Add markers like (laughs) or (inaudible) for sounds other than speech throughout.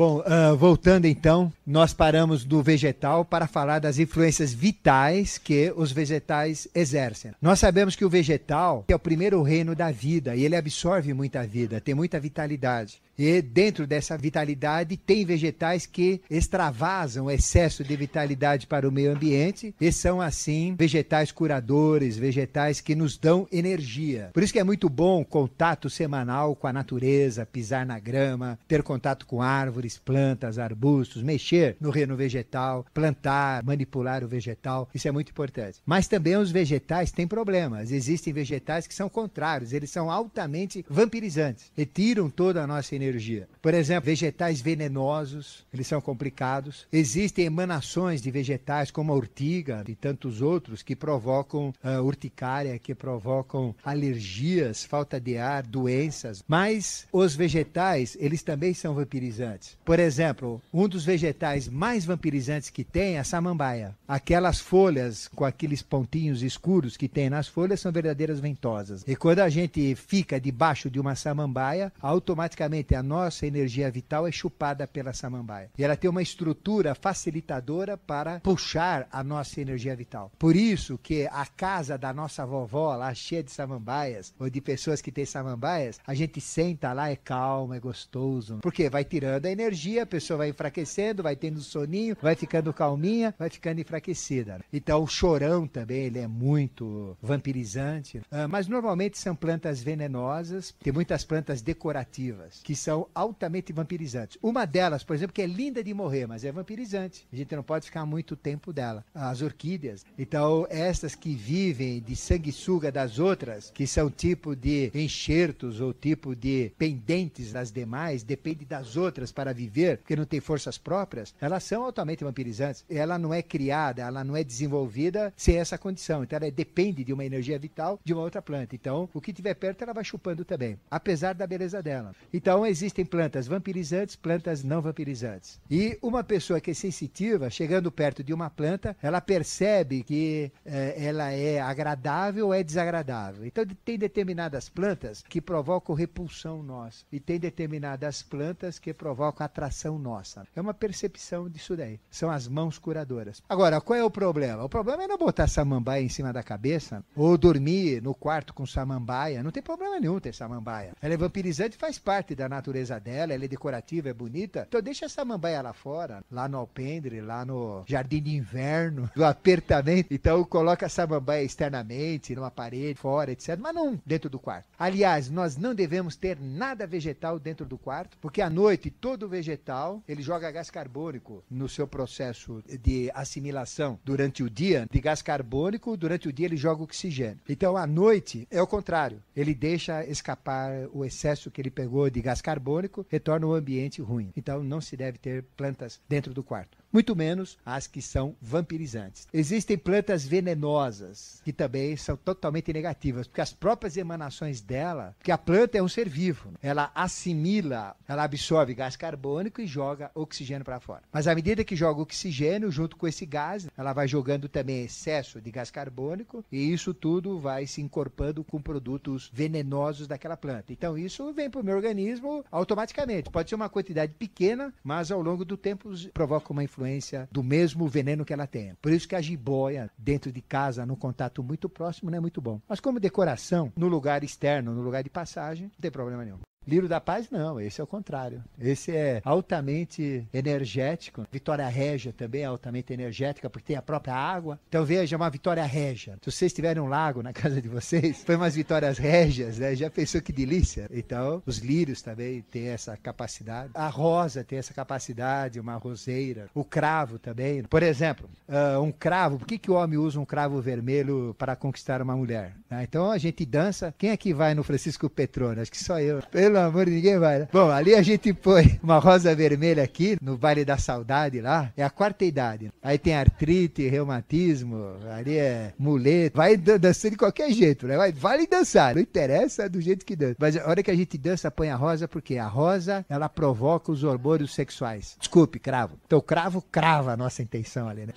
Bom, uh, voltando então, nós paramos do vegetal para falar das influências vitais que os vegetais exercem. Nós sabemos que o vegetal é o primeiro reino da vida e ele absorve muita vida, tem muita vitalidade. E dentro dessa vitalidade tem vegetais que extravasam o excesso de vitalidade para o meio ambiente e são assim vegetais curadores, vegetais que nos dão energia. Por isso que é muito bom o contato semanal com a natureza, pisar na grama, ter contato com árvores, plantas, arbustos, mexer mexer no reino vegetal, plantar, manipular o vegetal, isso é muito importante. Mas também os vegetais têm problemas. Existem vegetais que são contrários, eles são altamente vampirizantes, retiram toda a nossa energia. Por exemplo, vegetais venenosos, eles são complicados. Existem emanações de vegetais como a urtiga e tantos outros que provocam uh, urticária, que provocam alergias, falta de ar, doenças. Mas os vegetais, eles também são vampirizantes. Por exemplo, um dos vegetais mais vampirizantes que tem é a samambaia. Aquelas folhas com aqueles pontinhos escuros que tem nas folhas são verdadeiras ventosas. E quando a gente fica debaixo de uma samambaia, automaticamente a nossa energia vital é chupada pela samambaia. E ela tem uma estrutura facilitadora para puxar a nossa energia vital. Por isso que a casa da nossa vovó lá cheia de samambaias, ou de pessoas que têm samambaias, a gente senta lá, é calmo, é gostoso. Porque vai tirando a energia, a pessoa vai enfraquecendo, vai vai tendo soninho, vai ficando calminha, vai ficando enfraquecida. Né? Então, o chorão também, ele é muito vampirizante. Né? Ah, mas normalmente são plantas venenosas, tem muitas plantas decorativas, que são altamente vampirizantes. Uma delas, por exemplo, que é linda de morrer, mas é vampirizante. A gente não pode ficar muito tempo dela. As orquídeas. Então, estas que vivem de sanguessuga das outras, que são tipo de enxertos ou tipo de pendentes das demais, depende das outras para viver, porque não tem forças próprias, elas são altamente vampirizantes. Ela não é criada, ela não é desenvolvida sem essa condição. Então ela é, depende de uma energia vital de uma outra planta. Então, o que tiver perto, ela vai chupando também, apesar da beleza dela. Então, existem plantas vampirizantes, plantas não vampirizantes. E uma pessoa que é sensitiva, chegando perto de uma planta, ela percebe que eh, ela é agradável ou é desagradável. Então, tem determinadas plantas que provocam repulsão nossa e tem determinadas plantas que provocam atração nossa. É uma percepção percepção disso daí. São as mãos curadoras. Agora, qual é o problema? O problema é não botar samambaia em cima da cabeça ou dormir no quarto com samambaia. Não tem problema nenhum ter samambaia. Ela é vampirizante, faz parte da natureza dela, ela é decorativa, é bonita. Então deixa a samambaia lá fora, lá no alpendre, lá no jardim de inverno, (laughs) do apertamento. Então coloca a samambaia externamente, numa parede, fora, etc. Mas não dentro do quarto. Aliás, nós não devemos ter nada vegetal dentro do quarto, porque à noite todo vegetal ele joga gás carbônico carbônico no seu processo de assimilação durante o dia, de gás carbônico, durante o dia ele joga oxigênio. Então, à noite é o contrário. Ele deixa escapar o excesso que ele pegou de gás carbônico, retorna ao ambiente ruim. Então, não se deve ter plantas dentro do quarto muito menos as que são vampirizantes. Existem plantas venenosas, que também são totalmente negativas, porque as próprias emanações dela, porque a planta é um ser vivo, né? ela assimila, ela absorve gás carbônico e joga oxigênio para fora. Mas à medida que joga oxigênio junto com esse gás, ela vai jogando também excesso de gás carbônico e isso tudo vai se encorpando com produtos venenosos daquela planta. Então isso vem para o meu organismo automaticamente. Pode ser uma quantidade pequena, mas ao longo do tempo provoca uma influência influência do mesmo veneno que ela tem. Por isso que a jiboia dentro de casa, no contato muito próximo, não é muito bom. Mas como decoração, no lugar externo, no lugar de passagem, não tem problema nenhum. Livro da Paz, não, esse é o contrário. Esse é altamente energético. Vitória Régia também é altamente energética, porque tem a própria água. Então veja, é uma Vitória Régia. Se vocês tiverem um lago na (laughs) casa de vocês, foi umas Vitórias Régias, né? Já pensou que delícia? Então, os lírios também têm essa capacidade. A rosa tem essa capacidade, uma roseira. O cravo também. Por exemplo, uh, um cravo, por que, que o homem usa um cravo vermelho para conquistar uma mulher? Né? Então a gente dança. Quem é que vai no Francisco Petrone? Acho que só eu. eu pelo amor de ninguém vai. Bom, ali a gente põe uma rosa vermelha aqui, no Vale da Saudade lá, é a quarta idade. Aí tem artrite, reumatismo, ali é muleta. Vai dançando de qualquer jeito, né? Vai, vale dançar, não interessa do jeito que dança. Mas a hora que a gente dança, põe a rosa, porque a rosa, ela provoca os hormônios sexuais. Desculpe, cravo. Então, cravo crava a nossa intenção ali, né?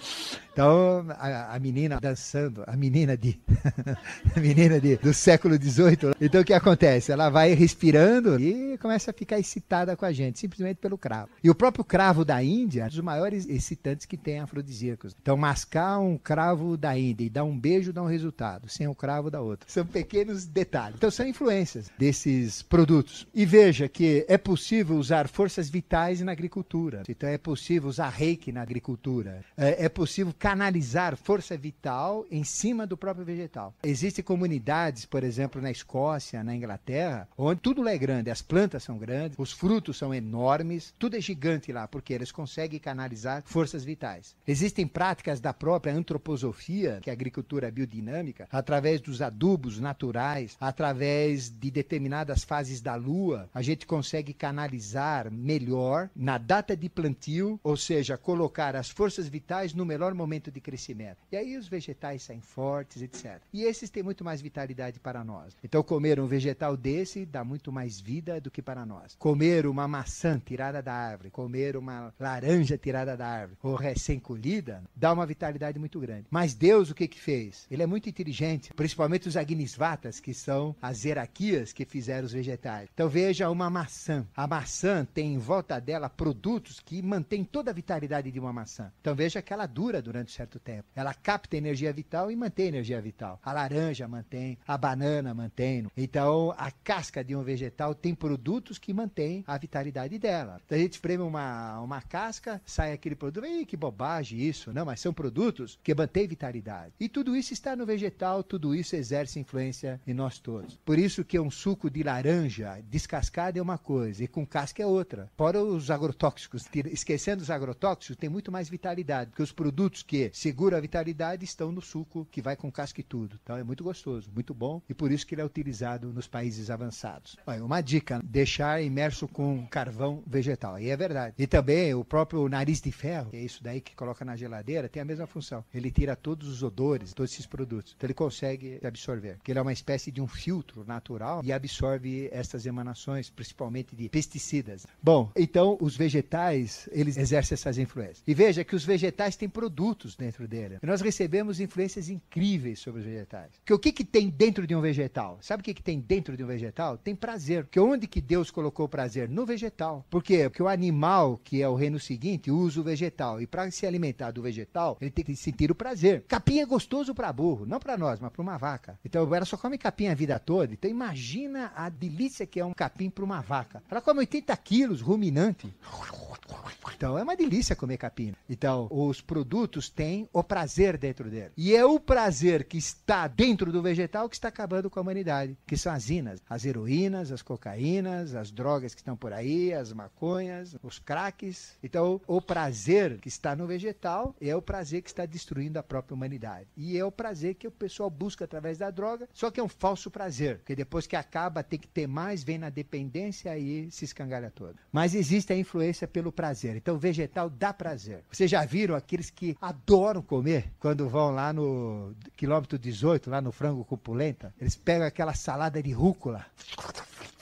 Então, a, a menina dançando, a menina de... (laughs) a menina de, do século XVIII. Né? Então, o que acontece? Ela vai respirando tudo e começa a ficar excitada com a gente, simplesmente pelo cravo. E o próprio cravo da Índia, é um dos maiores excitantes que tem afrodisíacos. Então, mascar um cravo da Índia e dar um beijo dá um resultado, sem o cravo da outra. São pequenos detalhes. Então, são influências desses produtos. E veja que é possível usar forças vitais na agricultura. Então, é possível usar reiki na agricultura. é, é possível canalizar força vital em cima do próprio vegetal. Existem comunidades, por exemplo, na Escócia, na Inglaterra, onde tudo é grande grande, as plantas são grandes, os frutos são enormes, tudo é gigante lá, porque eles conseguem canalizar forças vitais. Existem práticas da própria antroposofia, que é a agricultura biodinâmica, através dos adubos naturais, através de determinadas fases da lua, a gente consegue canalizar melhor na data de plantio, ou seja, colocar as forças vitais no melhor momento de crescimento. E aí os vegetais saem fortes, etc. E esses têm muito mais vitalidade para nós. Então, comer um vegetal desse dá muito mais vida do que para nós. Comer uma maçã tirada da árvore, comer uma laranja tirada da árvore, ou recém-colhida, dá uma vitalidade muito grande. Mas Deus, o que que fez? Ele é muito inteligente, principalmente os agnisvatas, que são as hierarquias que fizeram os vegetais. Então veja uma maçã. A maçã tem em volta dela produtos que mantêm toda a vitalidade de uma maçã. Então veja que ela dura durante um certo tempo. Ela capta energia vital e mantém energia vital. A laranja mantém, a banana mantém. Então a casca de um vegetal tem produtos que mantêm a vitalidade dela. A gente espreme uma, uma casca, sai aquele produto. Ei, que bobagem isso, não, mas são produtos que mantêm vitalidade. E tudo isso está no vegetal, tudo isso exerce influência em nós todos. Por isso que um suco de laranja descascado é uma coisa e com casca é outra. Fora os agrotóxicos, esquecendo os agrotóxicos, tem muito mais vitalidade, porque os produtos que seguram a vitalidade estão no suco que vai com casca e tudo. Então é muito gostoso, muito bom e por isso que ele é utilizado nos países avançados. Olha, uma dica, deixar imerso com carvão vegetal. E é verdade. E também o próprio nariz de ferro, que é isso daí que coloca na geladeira, tem a mesma função. Ele tira todos os odores, todos esses produtos. Então ele consegue absorver. Porque ele é uma espécie de um filtro natural e absorve essas emanações, principalmente de pesticidas. Bom, então os vegetais, eles exercem essas influências. E veja que os vegetais têm produtos dentro dele. E nós recebemos influências incríveis sobre os vegetais. Porque o que, que tem dentro de um vegetal? Sabe o que, que tem dentro de um vegetal? Tem prazer. Porque onde que Deus colocou o prazer? No vegetal. Por quê? Porque o animal, que é o reino seguinte, usa o vegetal. E para se alimentar do vegetal, ele tem que sentir o prazer. Capim é gostoso para burro, não para nós, mas para uma vaca. Então ela só come capim a vida toda. Então imagina a delícia que é um capim para uma vaca. Ela come 80 quilos, ruminante. Então é uma delícia comer capim. Então os produtos têm o prazer dentro dele. E é o prazer que está dentro do vegetal que está acabando com a humanidade, que são as inas, as heroínas, as cocaína cocaínas, as drogas que estão por aí, as maconhas, os craques. Então, o prazer que está no vegetal é o prazer que está destruindo a própria humanidade. E é o prazer que o pessoal busca através da droga, só que é um falso prazer, porque depois que acaba tem que ter mais, vem na dependência e se escangalha todo. Mas existe a influência pelo prazer. Então, o vegetal dá prazer. Vocês já viram aqueles que adoram comer quando vão lá no quilômetro 18, lá no frango com Eles pegam aquela salada de rúcula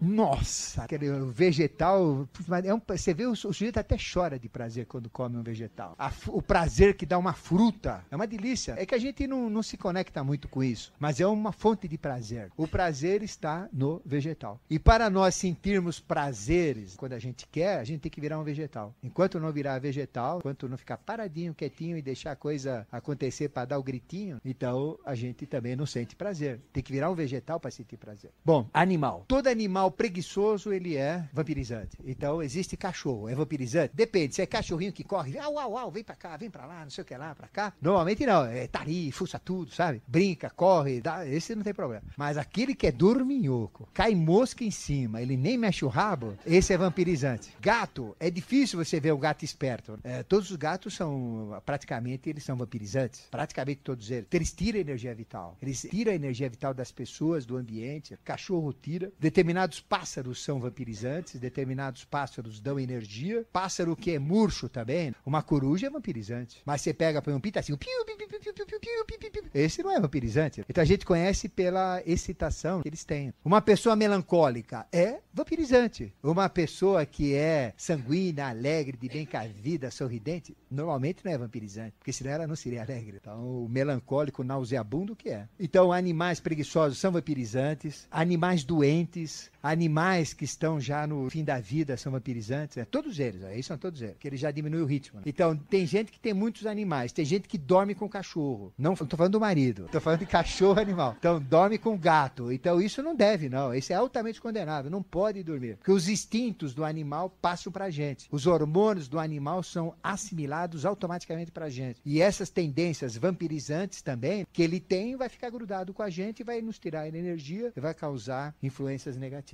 Nossa, aquele vegetal. É um, você vê, o, o sujeito até chora de prazer quando come um vegetal. A, o prazer que dá uma fruta é uma delícia. É que a gente não, não se conecta muito com isso, mas é uma fonte de prazer. O prazer está no vegetal. E para nós sentirmos prazeres quando a gente quer, a gente tem que virar um vegetal. Enquanto não virar vegetal, enquanto não ficar paradinho, quietinho e deixar a coisa acontecer para dar o gritinho, então a gente também não sente prazer. Tem que virar um vegetal para sentir prazer. Bom, animal. Todo animal animal preguiçoso, ele é vampirizante. Então, existe cachorro, é vampirizante. Depende, se é cachorrinho que corre, au, au, au, vem pra cá, vem pra lá, não sei o que lá, pra cá. Normalmente não, é, tari, fuça tudo, sabe? Brinca, corre, dá, esse não tem problema. Mas aquele que é dorminhoco, cai mosca em cima, ele nem mexe o rabo, esse é vampirizante. Gato, é difícil você ver um gato esperto. Né? É, todos os gatos são, praticamente, eles são vampirizantes. Praticamente todos eles. Então, eles tiram a energia vital. Eles tiram a energia vital das pessoas, do ambiente. Cachorro tira. Determinado Determinados pássaros são vampirizantes, determinados pássaros dão energia. Pássaro que é murcho também, uma coruja é vampirizante. Mas você pega, põe um pita assim, piu, piu, piu, piu, piu, piu, piu, piu, piu. esse não é vampirizante. Então a gente conhece pela excitação que eles têm. Uma pessoa melancólica é vampirizante. Uma pessoa que é sanguínea, alegre, de bem com a vida, sorridente, normalmente não é vampirizante, porque senão ela não seria alegre. Então o melancólico nauseabundo que é. Então animais preguiçosos são vampirizantes, animais doentes animais que estão já no fim da vida são vampirizantes, né? todos eles, aí são todos eles, que ele já diminui o ritmo. Né? Então, tem gente que tem muitos animais, tem gente que dorme com cachorro. Não, estou falando do marido, Estou falando de cachorro animal. Então, dorme com gato. Então, isso não deve, não. Isso é altamente condenável, não pode dormir. Porque os instintos do animal passam para a gente. Os hormônios do animal são assimilados automaticamente para a gente. E essas tendências vampirizantes também, que ele tem, vai ficar grudado com a gente e vai nos tirar energia e vai causar influências negativas.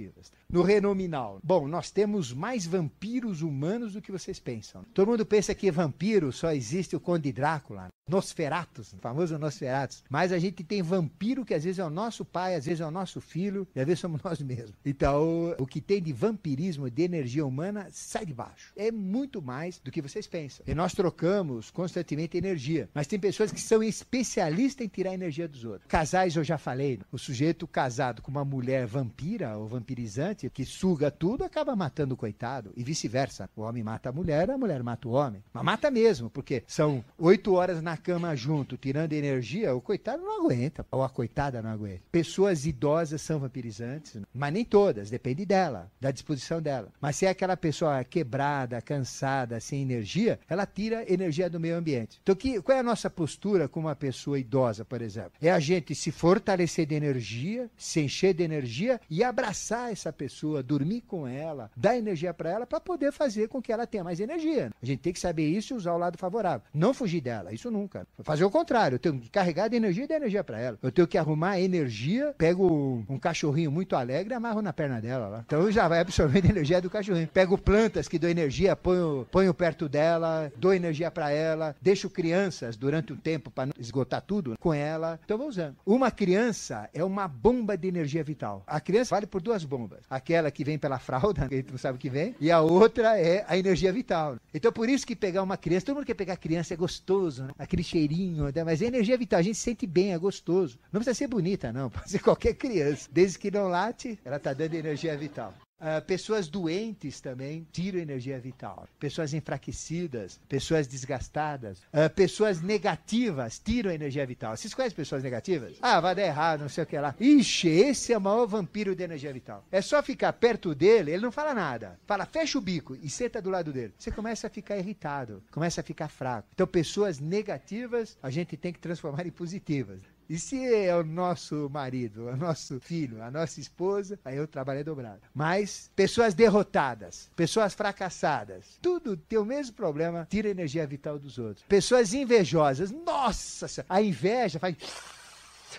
No renominal, bom, nós temos mais vampiros humanos do que vocês pensam. Todo mundo pensa que vampiro só existe o Conde Drácula, Nosferatus, o famoso Nosferatus. Mas a gente tem vampiro que às vezes é o nosso pai, às vezes é o nosso filho, e às vezes somos nós mesmos. Então, o que tem de vampirismo, de energia humana, sai de baixo. É muito mais do que vocês pensam. E nós trocamos constantemente energia. Mas tem pessoas que são especialistas em tirar a energia dos outros. Casais, eu já falei, o sujeito casado com uma mulher vampira ou vampira vampirizante que suga tudo acaba matando o coitado e vice-versa. O homem mata a mulher, a mulher mata o homem. Mas mata mesmo, porque são oito horas na cama junto, tirando energia, o coitado não aguenta, ou a coitada não aguenta. Pessoas idosas são vampirizantes, mas nem todas, depende dela, da disposição dela. Mas se é aquela pessoa quebrada, cansada, sem energia, ela tira energia do meio ambiente. Então, que, qual é a nossa postura com uma pessoa idosa, por exemplo? É a gente se fortalecer de energia, se encher de energia e abraçar alimentar essa pessoa, dormir com ela, dar energia para ela para poder fazer com que ela tenha mais energia. A gente tem que saber isso e usar o lado favorável. Não fugir dela, isso nunca. Fazer o contrário, eu tenho que carregar de energia e dar energia para ela. Eu tenho que arrumar energia, pego um cachorrinho muito alegre, amarro na perna dela lá. Então já vai absorvendo a energia do cachorrinho. Pego plantas que dão energia, ponho, ponho perto dela, dou energia para ela, deixo crianças durante um tempo para esgotar tudo com ela. Então vou usando. Uma criança é uma bomba de energia vital. A criança vale por duas bombas. Aquela que vem pela fralda, (laughs) que a gente não sabe o que vem, e a outra é a energia vital. Então, por isso que pegar uma criança, todo mundo quer pegar criança, é gostoso, né? aquele cheirinho, né? mas é energia vital, a gente se sente bem, é gostoso. Não precisa ser bonita, não, (laughs) pode ser qualquer criança. Desde que não late, ela está dando energia vital. Uh, pessoas doentes também tiram energia vital. Pessoas enfraquecidas, pessoas desgastadas, uh, pessoas negativas tiram energia vital. Vocês conhecem pessoas negativas? Ah, vai dar errado, não sei o que lá. Ixi, esse é o maior vampiro de energia vital. É só ficar perto dele, ele não fala nada. Fala, fecha o bico e senta do lado dele. Você começa a ficar irritado, começa a ficar fraco. Então, pessoas negativas a gente tem que transformar em positivas. E se é o nosso marido, o nosso filho, a nossa esposa, aí o trabalho é dobrado. Mas pessoas derrotadas, pessoas fracassadas, tudo tem o mesmo problema, tira a energia vital dos outros. Pessoas invejosas, nossa, a inveja faz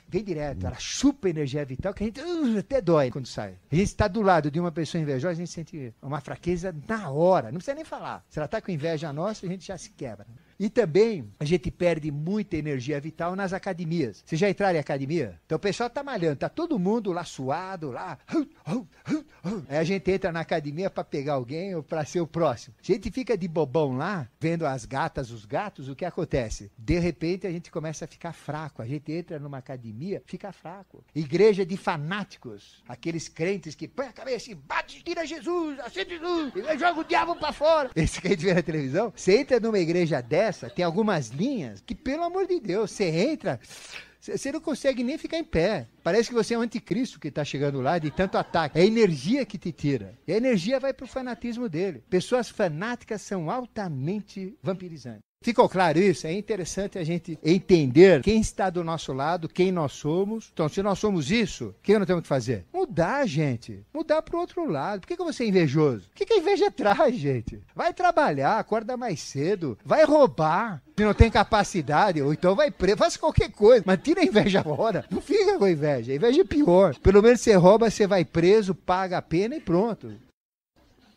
vem direto, ela chupa a energia vital que a gente uh, até dói quando sai. A gente está do lado de uma pessoa invejosa, a gente sente uma fraqueza na hora, não precisa nem falar. Se ela está com inveja nossa, a gente já se quebra. E também a gente perde muita energia vital nas academias. Vocês já entraram em academia? Então o pessoal tá malhando, tá todo mundo lá suado, lá. Hum, hum, hum, Aí a gente entra na academia para pegar alguém ou para ser o próximo. A gente fica de bobão lá, vendo as gatas, os gatos, o que acontece? De repente a gente começa a ficar fraco. A gente entra numa academia, fica fraco. Igreja de fanáticos, aqueles crentes que põe a cabeça e bate, tira Jesus, acende Jesus, e joga o diabo para fora. Esse que a gente vê na televisão, você entra numa igreja dessa, peça, tem algumas linhas que, pelo amor de Deus, você entra, você não consegue nem ficar em pé. Parece que você é um anticristo que está chegando lá de tanto ataque. É a energia que te tira. E a energia vai para o fanatismo dele. Pessoas fanáticas são altamente vampirizantes. Ficou claro isso? É interessante a gente entender quem está do nosso lado, quem nós somos. Então, se nós somos isso, o que nós temos que fazer? Mudar, gente. Mudar para o outro lado. Por que, que você é invejoso? O que, que a inveja (laughs) traz, gente? Vai trabalhar, acorda mais cedo, vai roubar. Se não tem capacidade, ou então vai preso, faça qualquer coisa, mas tira a inveja (laughs) fora. Não fica com a inveja. A inveja é pior. Pelo menos você rouba, você vai preso, paga a pena e pronto.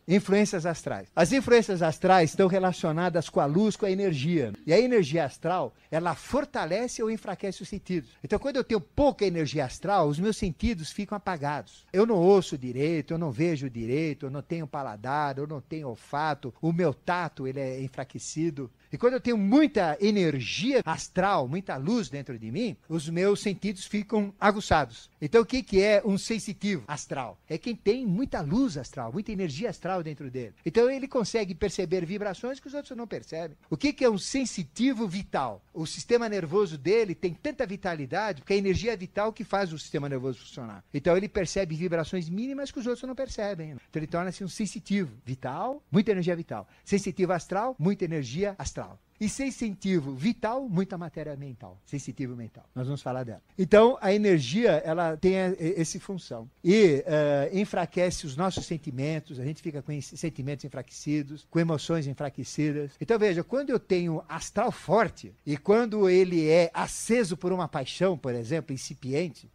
Influências astrais. As influências astrais estão relacionadas com a luz, com a energia. E a energia astral, ela fortalece ou enfraquece os sentidos. Então, quando eu tenho pouca energia astral, os meus sentidos ficam apagados. Eu não ouço direito, eu não vejo direito, eu não tenho paladar, eu não tenho olfato, o meu tato ele é enfraquecido. E quando eu tenho muita energia astral, muita luz dentro de mim, os meus sentidos ficam aguçados. Então, o que, que é um sensitivo astral? É quem tem muita luz astral, muita energia astral dentro dele. Então, ele consegue perceber vibrações que os outros não percebem. O que, que é um sensitivo vital? O sistema nervoso dele tem tanta vitalidade, porque é a energia vital que faz o sistema nervoso funcionar. Então, ele percebe vibrações mínimas que os outros não percebem. Né? Então, ele torna-se um sensitivo vital, muita energia vital. Sensitivo astral, muita energia astral. E sem incentivo vital, muita matéria mental, sensitivo mental. Nós vamos falar dela. Então, a energia, ela tem essa função. E uh, enfraquece os nossos sentimentos, a gente fica com sentimentos enfraquecidos, com emoções enfraquecidas. Então, veja, quando eu tenho astral forte e quando ele é aceso por uma paixão, por exemplo, incipiente,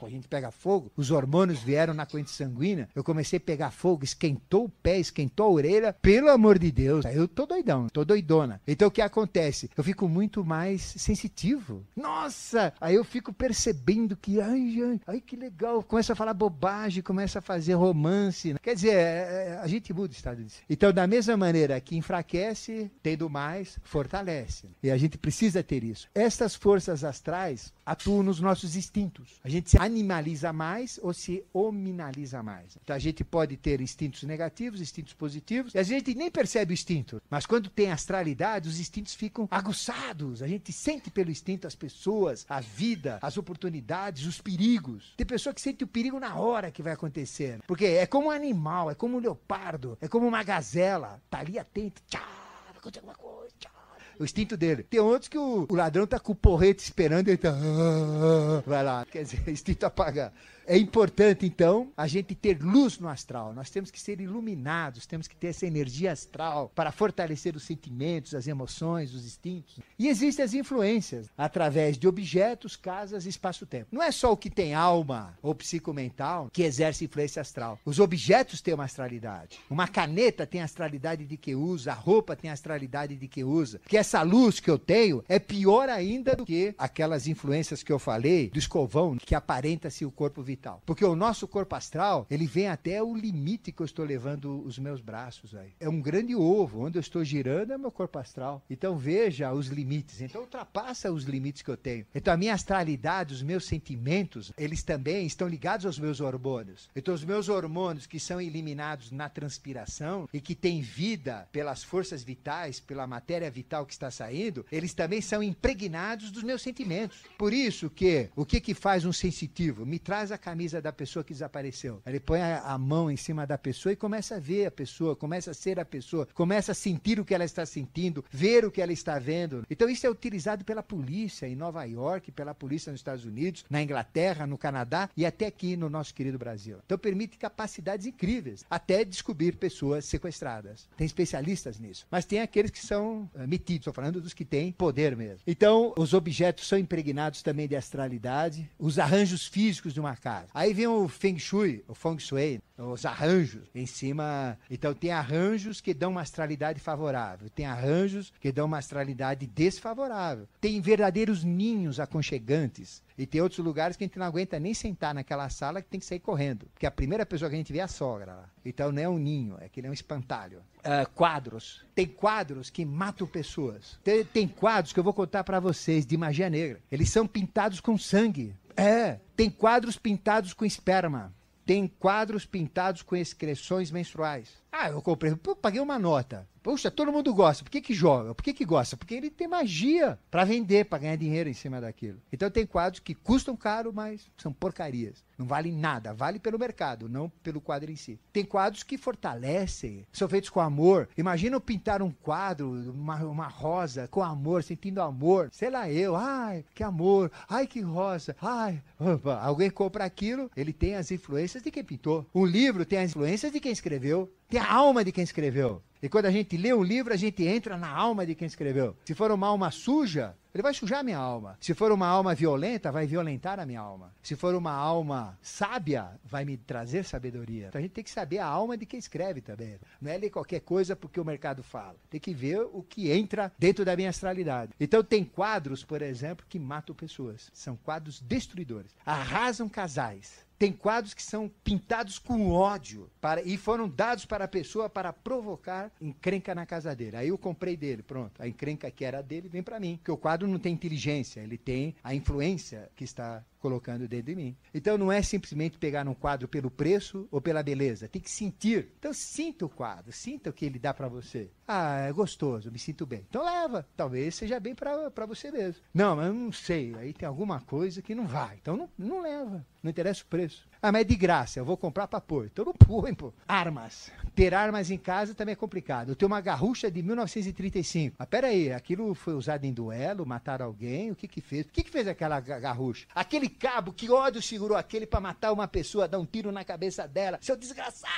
a gente pega fogo, os hormônios vieram na corrente sanguínea, eu comecei a pegar fogo, esquentou o pé, esquentou a orelha, pelo amor de Deus, eu tô doidão, tô doidona. Então, o que acontece? Eu fico muito mais sensitivo. Nossa! Aí eu fico percebendo que, ai, ai, ai que legal. Começa a falar bobagem, começa a fazer romance. Né? Quer dizer, é, é, a gente muda o estado de Então, da mesma maneira que enfraquece, tendo mais, fortalece. Né? E a gente precisa ter isso. Estas forças astrais atuam nos nossos instintos. A gente se animaliza mais ou se hominaliza mais. Então, a gente pode ter instintos negativos, instintos positivos, e a gente nem percebe o instinto. Mas quando tem astralidade, os instintos instintos ficam aguçados. A gente sente pelo instinto as pessoas, a vida, as oportunidades, os perigos. Tem pessoa que sente o perigo na hora que vai acontecer. Porque é como um animal, é como um leopardo, é como uma gazela. Tá ali atento. Tchau, vai acontecer alguma coisa. Tchau o instinto dele. Tem outros que o, o ladrão tá com o porrete esperando e ele tá. Ah, vai lá, quer dizer, (laughs) instinto apagar. É importante, então, a gente ter luz no astral. Nós temos que ser iluminados, temos que ter essa energia astral para fortalecer os sentimentos, as emoções, os instintos. E existem as influências através de objetos, casas espaço-tempo. Não é só o que tem alma ou psicomental que exerce influência astral. Os objetos têm uma astralidade. Uma caneta tem a astralidade de que usa, a roupa tem a astralidade de que usa. Que essa luz que eu tenho é pior ainda do que aquelas influências que eu falei do escovão que aparenta-se o corpo vital vital. Porque o nosso corpo astral, ele vem até o limite que eu estou levando os meus braços aí. É um grande ovo, onde eu estou girando é meu corpo astral. Então veja os limites. Então ultrapassa os limites que eu tenho. Então a minha astralidade, os meus sentimentos, eles também estão ligados aos meus hormônios. Então os meus hormônios que são eliminados na transpiração e que têm vida pelas forças vitais, pela matéria vital que está saindo, eles também são impregnados dos meus sentimentos. Por isso que o que que faz um sensitivo? Me traz a camisa da pessoa que desapareceu. Ele põe a mão em cima da pessoa e começa a ver a pessoa, começa a ser a pessoa, começa a sentir o que ela está sentindo, ver o que ela está vendo. Então isso é utilizado pela polícia em Nova York, pela polícia nos Estados Unidos, na Inglaterra, no Canadá e até aqui no nosso querido Brasil. Então permite capacidades incríveis, até descobrir pessoas sequestradas. Tem especialistas nisso, mas tem aqueles que são eh, metidos, estou falando dos que têm poder mesmo. Então os objetos são impregnados também de astralidade, os arranjos físicos de uma casa casa. Aí vem o Feng Shui, o Feng Shui, os arranjos em cima. Então tem arranjos que dão uma astralidade favorável, tem arranjos que dão uma astralidade desfavorável. Tem verdadeiros ninhos aconchegantes e tem outros lugares que a gente não aguenta nem sentar naquela sala que tem que sair correndo. Porque a primeira pessoa que a gente vê é a sogra lá. Então não é um ninho, é que ele é um espantalho. Uh, quadros. Tem quadros que matam pessoas. Tem, tem quadros que eu vou contar para vocês de magia negra. Eles são pintados com sangue. É, tem quadros pintados com esperma. Tem quadros pintados com excreções menstruais. Ah, eu comprei, eu paguei uma nota. Puxa, todo mundo gosta. Por que, que joga? Por que, que gosta? Porque ele tem magia para vender, para ganhar dinheiro em cima daquilo. Então tem quadros que custam caro, mas são porcarias. Não valem nada, vale pelo mercado, não pelo quadro em si. Tem quadros que fortalecem, são feitos com amor. Imagina eu pintar um quadro, uma, uma rosa, com amor, sentindo amor. Sei lá, eu, ai, que amor, ai, que rosa, ai. Opa. Alguém compra aquilo, ele tem as influências de quem pintou. Um livro tem as influências de quem escreveu. Tem a alma de quem escreveu. E quando a gente lê um livro, a gente entra na alma de quem escreveu. Se for uma alma suja, ele vai sujar minha alma. Se for uma alma violenta, vai violentar a minha alma. Se for uma alma sábia, vai me trazer sabedoria. Então a gente tem que saber a alma de quem escreve também. Não é ler qualquer coisa porque o mercado fala. Tem que ver o que entra dentro da minha astralidade. Então tem quadros, por exemplo, que matam pessoas. São quadros destruidores. Arrasam casais. Tem quadros que são pintados com ódio para, e foram dados para a pessoa para provocar encrenca na casa dele. Aí eu comprei dele, pronto. A encrenca que era dele vem para mim. Porque o quadro não tem inteligência, ele tem a influência que está colocando dentro de mim. Então não é simplesmente pegar um quadro pelo preço ou pela beleza, tem que sentir. Então sinta o quadro, sinta o que ele dá para você. Ah, é gostoso, me sinto bem. Então leva, talvez seja bem para você mesmo. Não, mas eu não sei, aí tem alguma coisa que não vai, então não, não leva. Não interessa o preço. Ah, mas é de graça, eu vou comprar para pôr. Então não põe, pô. Armas. Ter armas em casa também é complicado. Eu tenho uma garrucha de 1935. Mas peraí, aquilo foi usado em duelo, mataram alguém, o que que fez? O que que fez aquela garrucha? Aquele cabo, que ódio segurou aquele para matar uma pessoa, dar um tiro na cabeça dela. Seu desgraçado,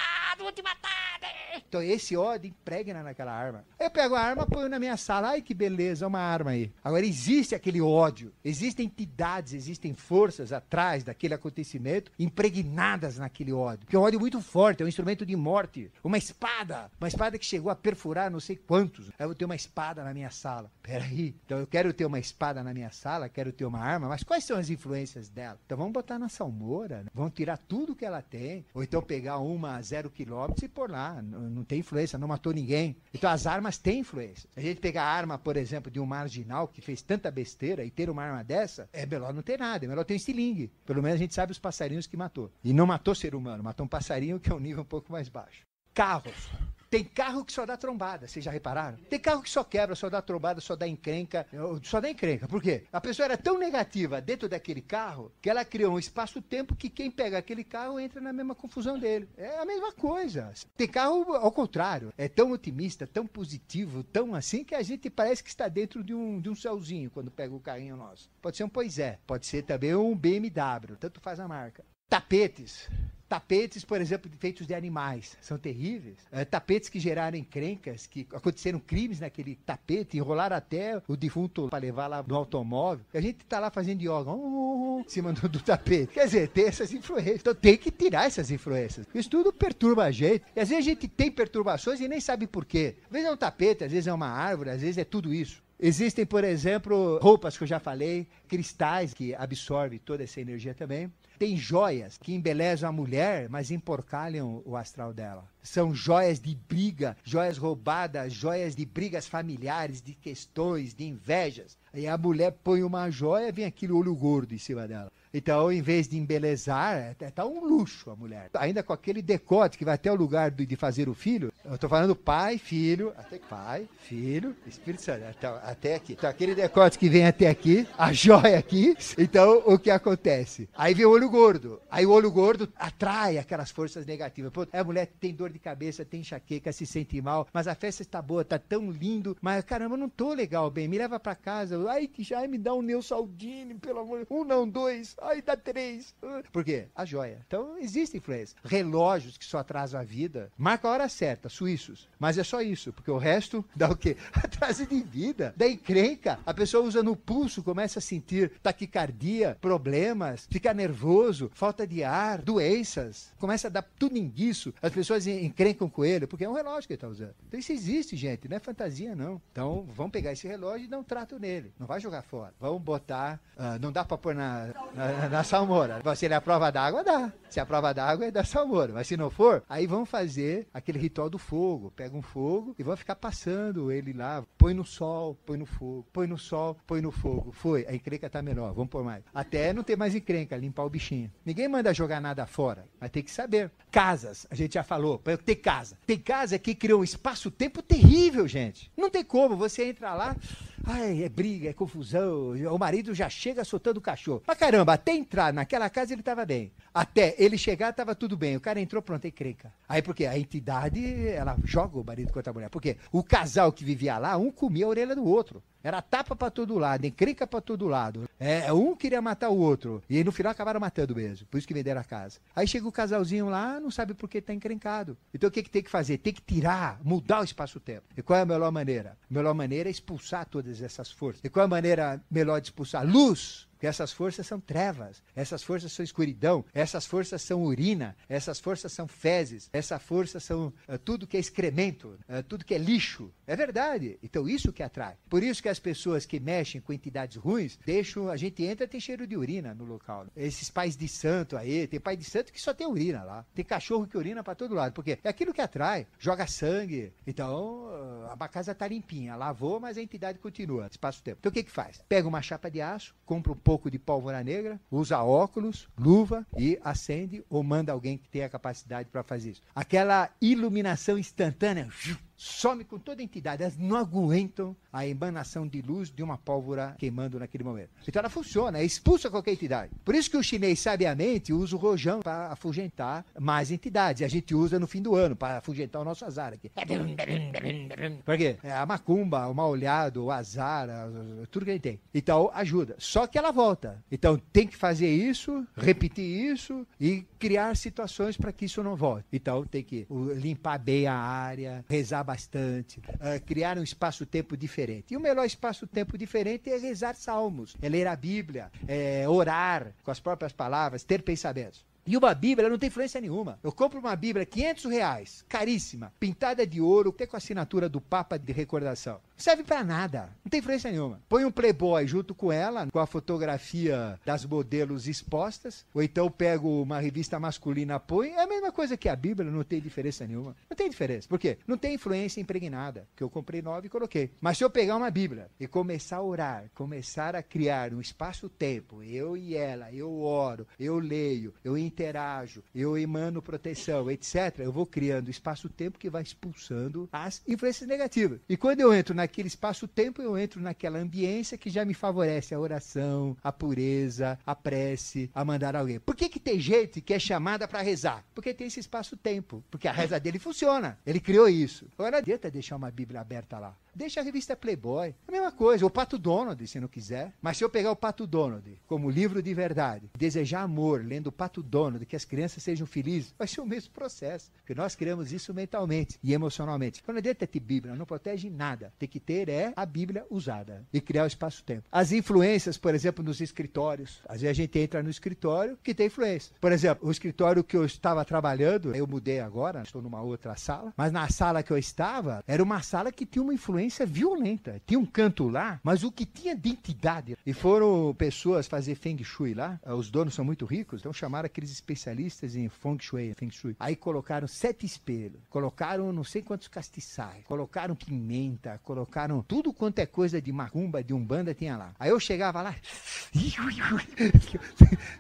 vou te matar! Né? Então esse ódio impregna naquela arma. Eu pego a arma, ponho na minha sala, ai que beleza, uma arma aí. Agora existe aquele ódio, existem entidades, existem forças atrás daquele acontecimento, impregnadas impregnadas naquele ódio. Que é um ódio muito forte, é um instrumento de morte. Uma espada, uma espada que chegou a perfurar não sei quantos. Aí eu vou ter uma espada na minha sala. Peraí, então eu quero ter uma espada na minha sala, quero ter uma arma, mas quais são as influências dela? Então vamos botar na salmoura, né? vamos tirar tudo que ela tem, ou então pegar uma a zero quilômetros e pôr lá. Não, não tem influência, não matou ninguém. Então as armas têm influência. a gente pegar a arma, por exemplo, de um marginal que fez tanta besteira e ter uma arma dessa, é melhor não ter nada, é melhor ter um estilingue. Pelo menos a gente sabe os passarinhos que matou matou. E não matou ser humano, matou um passarinho que é um nível um pouco mais baixo. Carros. Tem carro que só dá trombada, vocês já repararam? Tem carro que só quebra, só dá trombada, só dá encrenca, só dá encrenca. Por quê? A pessoa era tão negativa dentro daquele carro que ela criou um espaço-tempo que quem pega aquele carro entra na mesma confusão dele. É a mesma coisa. Tem carro ao contrário, é tão otimista, tão positivo, tão assim que a gente parece que está dentro de um, de um céuzinho quando pega o carrinho nosso. Pode ser um Pois é, pode ser também um BMW, tanto faz a marca. Tapetes. Tapetes, por exemplo, feitos de animais, são terríveis. É, tapetes que geraram encrencas, que aconteceram crimes naquele tapete, enrolaram até o defunto para levar lá no automóvel. E a gente está lá fazendo yoga, um, em cima do, do, tapete. Quer dizer, tem essas influências. Então tem que tirar essas influências. Isso tudo perturba a gente. E às vezes a gente tem perturbações e nem sabe por quê. Às vezes é um tapete, às vezes é uma árvore, às vezes é tudo isso. Existem, por exemplo, roupas que eu já falei, cristais que absorvem toda essa energia também. Tem joias que embelezam a mulher, mas emporcalham o astral dela. São joias de briga, joias roubadas, joias de brigas familiares, de questões, de invejas. Aí a mulher põe uma joia, vem aquele olho gordo em cima dela. Então, em vez de embelezar, é, é, tá um luxo a mulher. Ainda com aquele decote que vai até o lugar de fazer o filho. Eu tô falando pai, filho, até pai, filho, Espírito Santo, até, aqui. Então, aquele decote que vem até aqui, a joia aqui. Então, o que acontece? Aí vem o olho gordo. Aí o olho gordo atrai aquelas forças negativas. Pô, a mulher tem dor de cabeça, tem enxaqueca, se sente mal, mas a festa está boa, tá tão lindo. Mas, caramba, eu não tô legal bem. Me leva para casa, Deus. Ai, que já me dá um Neusaldini, pelo amor de Deus. Um não, dois. Ai, dá três. Por quê? A joia. Então, existe influência. Relógios que só atrasam a vida. Marca a hora certa, suíços. Mas é só isso, porque o resto dá o quê? (laughs) Atraso de vida. Da encrenca. A pessoa usa no pulso, começa a sentir taquicardia, problemas, fica nervoso, falta de ar, doenças. Começa a dar tudo isso. As pessoas encrencam com ele, porque é um relógio que ele está usando. Então, isso existe, gente. Não é fantasia, não. Então, vão pegar esse relógio e dar um trato nele não vai jogar fora. Vamos botar, ah, não dá para pôr na, na, na salmoura. Se ele é a prova d'água, dá. Se é a prova d'água, é da salmoura. Mas se não for, aí vão fazer aquele ritual do fogo. Pega um fogo e vão ficar passando ele lá. Põe no sol, põe no fogo, põe no sol, põe no fogo. Foi, a encrenca tá menor, vamos pôr mais. Até não ter mais encrenca, limpar o bichinho. Ninguém manda jogar nada fora, mas tem que saber. Casas, a gente já falou, para ter casa. Tem casa que criou um espaço-tempo terrível, gente. Não tem como, você entra lá, Ai, é briga, é confusão. O marido já chega soltando o cachorro. Mas caramba, até entrar naquela casa ele tava bem. Até ele chegar tava tudo bem. O cara entrou, pronto, é aí creca. Aí porque a entidade, ela joga o marido contra a mulher. Porque o casal que vivia lá, um comia a orelha do outro. Era tapa para todo lado, encrenca para todo lado. É, é, um queria matar o outro. E no final acabaram matando mesmo. Por isso que venderam a casa. Aí chega o casalzinho lá, não sabe por que está encrencado. Então o que, que tem que fazer? Tem que tirar, mudar o espaço-tempo. E qual é a melhor maneira? A melhor maneira é expulsar todas essas forças. E qual é a maneira melhor de expulsar? Luz! Porque essas forças são trevas, essas forças são escuridão, essas forças são urina, essas forças são fezes, essas forças são eh, tudo que é excremento, eh, tudo que é lixo, é verdade. Então isso que atrai. Por isso que as pessoas que mexem com entidades ruins deixam. A gente entra tem cheiro de urina no local. Né? Esses pais de santo aí, tem pai de santo que só tem urina lá. Tem cachorro que urina para todo lado. Porque é aquilo que atrai. Joga sangue. Então a casa tá limpinha. Lavou, mas a entidade continua. Espaço-tempo. Então o que que faz? Pega uma chapa de aço, compra um pouco de pólvora negra, usa óculos, luva e acende ou manda alguém que tenha capacidade para fazer isso. Aquela iluminação instantânea some com toda a entidade. Elas não aguentam a emanação de luz de uma pólvora queimando naquele momento. Então ela funciona, é expulsa qualquer entidade. Por isso que o chinês, sabiamente, usa o rojão para afugentar mais entidades. E a gente usa no fim do ano para afugentar o nosso azar aqui. Por quê? É, a macumba, o mal olhado, o azar, tudo que a gente tem. Então ajuda. Só que ela volta. Então tem que fazer isso, repetir isso e criar situações para que isso não volte. Então tem que limpar bem a área, rezar bastante, uh, criar um espaço-tempo diferente. E o melhor espaço-tempo diferente é rezar salmos, é ler a Bíblia, é orar com as próprias palavras, ter pensamentos. E uma Bíblia não tem influência nenhuma. Eu compro uma Bíblia, 500 reais, caríssima, pintada de ouro, até com a assinatura do Papa de recordação serve para nada. Não tem influência nenhuma. Põe um playboy junto com ela, com a fotografia das modelos expostas, ou então pego uma revista masculina, põe. É a mesma coisa que a Bíblia, não tem diferença nenhuma. Não tem diferença. Por quê? Não tem influência impregnada, que eu comprei nove e coloquei. Mas se eu pegar uma Bíblia e começar a orar, começar a criar um espaço-tempo, eu e ela, eu oro, eu leio, eu interajo, eu emano proteção, etc., eu vou criando espaço-tempo que vai expulsando as influências negativas. E quando eu entro na naquele espaço-tempo eu entro naquela ambiência que já me favorece a oração, a pureza, a prece, a mandar alguém. Por que, que tem gente que é chamada para rezar? Porque tem esse espaço-tempo. Porque a reza dele funciona. Ele criou isso. Agora adianta deixar uma Bíblia aberta lá. Deixa a revista Playboy. É a mesma coisa. O Pato Donald, se não quiser. Mas se eu pegar o Pato Donald como livro de verdade, desejar amor, lendo o Pato Donald, que as crianças sejam felizes, vai ser o mesmo processo. Porque nós criamos isso mentalmente e emocionalmente. Quando adianta é ter Bíblia, não protege nada. Tem que ter é a Bíblia usada e criar o espaço-tempo. As influências, por exemplo, nos escritórios. Às vezes a gente entra no escritório que tem influência. Por exemplo, o escritório que eu estava trabalhando, eu mudei agora, estou numa outra sala, mas na sala que eu estava, era uma sala que tinha uma influência violência violenta. Tinha um canto lá, mas o que tinha identidade. E foram pessoas fazer Feng Shui lá, ah, os donos são muito ricos, então chamaram aqueles especialistas em Feng Shui, Feng Shui. Aí colocaram sete espelhos, colocaram não sei quantos castiçais, colocaram pimenta, colocaram tudo quanto é coisa de macumba, de umbanda, tinha lá. Aí eu chegava lá,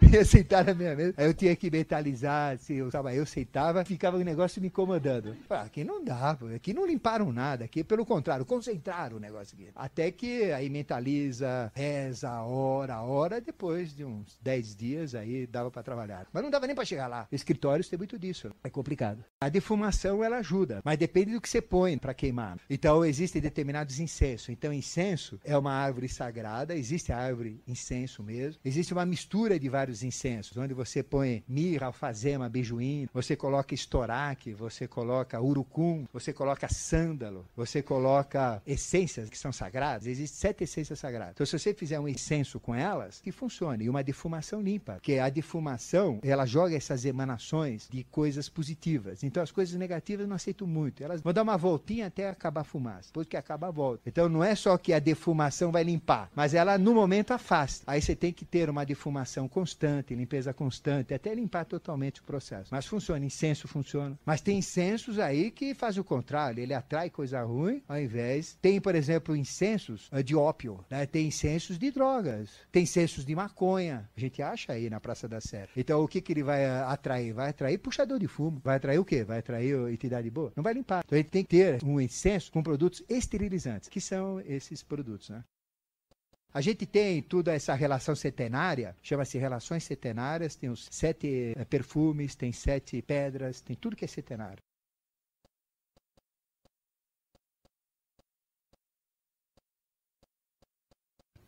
ia (laughs) sentar na minha mesa, aí eu tinha que mentalizar, se assim, eu, tava, eu sentava, ficava o um negócio me incomodando. Falei, ah, aqui não dá, aqui não limparam nada, aqui pelo contrário, concentrar o negócio aqui. Até que aí mentaliza, reza, hora, hora, depois de uns 10 dias aí dava para trabalhar. Mas não dava nem para chegar lá. Escritórios tem muito disso. É complicado. A defumação ela ajuda, mas depende do que você põe para queimar. Então existem determinados incensos. Então incenso é uma árvore sagrada, existe a árvore incenso mesmo. Existe uma mistura de vários incensos, onde você põe mirra, alfazema, bejuim, você coloca estoraque, você coloca urucum, você coloca sândalo, você coloca essências que são sagradas, existem sete essências sagradas. Então, se você fizer um incenso com elas, que funcione. E uma defumação limpa, porque a defumação, ela joga essas emanações de coisas positivas. Então, as coisas negativas eu não aceito muito. Elas vão dar uma voltinha até acabar a fumaça. Depois que acaba, volta. Então, não é só que a defumação vai limpar, mas ela, no momento, afasta. Aí você tem que ter uma defumação constante, limpeza constante, até limpar totalmente o processo. Mas funciona, incenso funciona. Mas tem incensos aí que faz o contrário, ele atrai coisa ruim ao invés tem, por exemplo, incensos eh, de ópio, né? tem incensos de drogas, tem incensos de maconha. A gente acha aí na Praça da Sé. Então, o que, que ele vai eh, atrair? Vai atrair puxador de fumo. Vai atrair o quê? Vai atrair eh, entidade boa? Não vai limpar. Então, ele tem que ter um incenso com produtos esterilizantes, que são esses produtos, né? A gente tem toda essa relação centenária, chama-se relações centenárias, tem os sete perfumes, tem sete pedras, tem tudo que é centenário.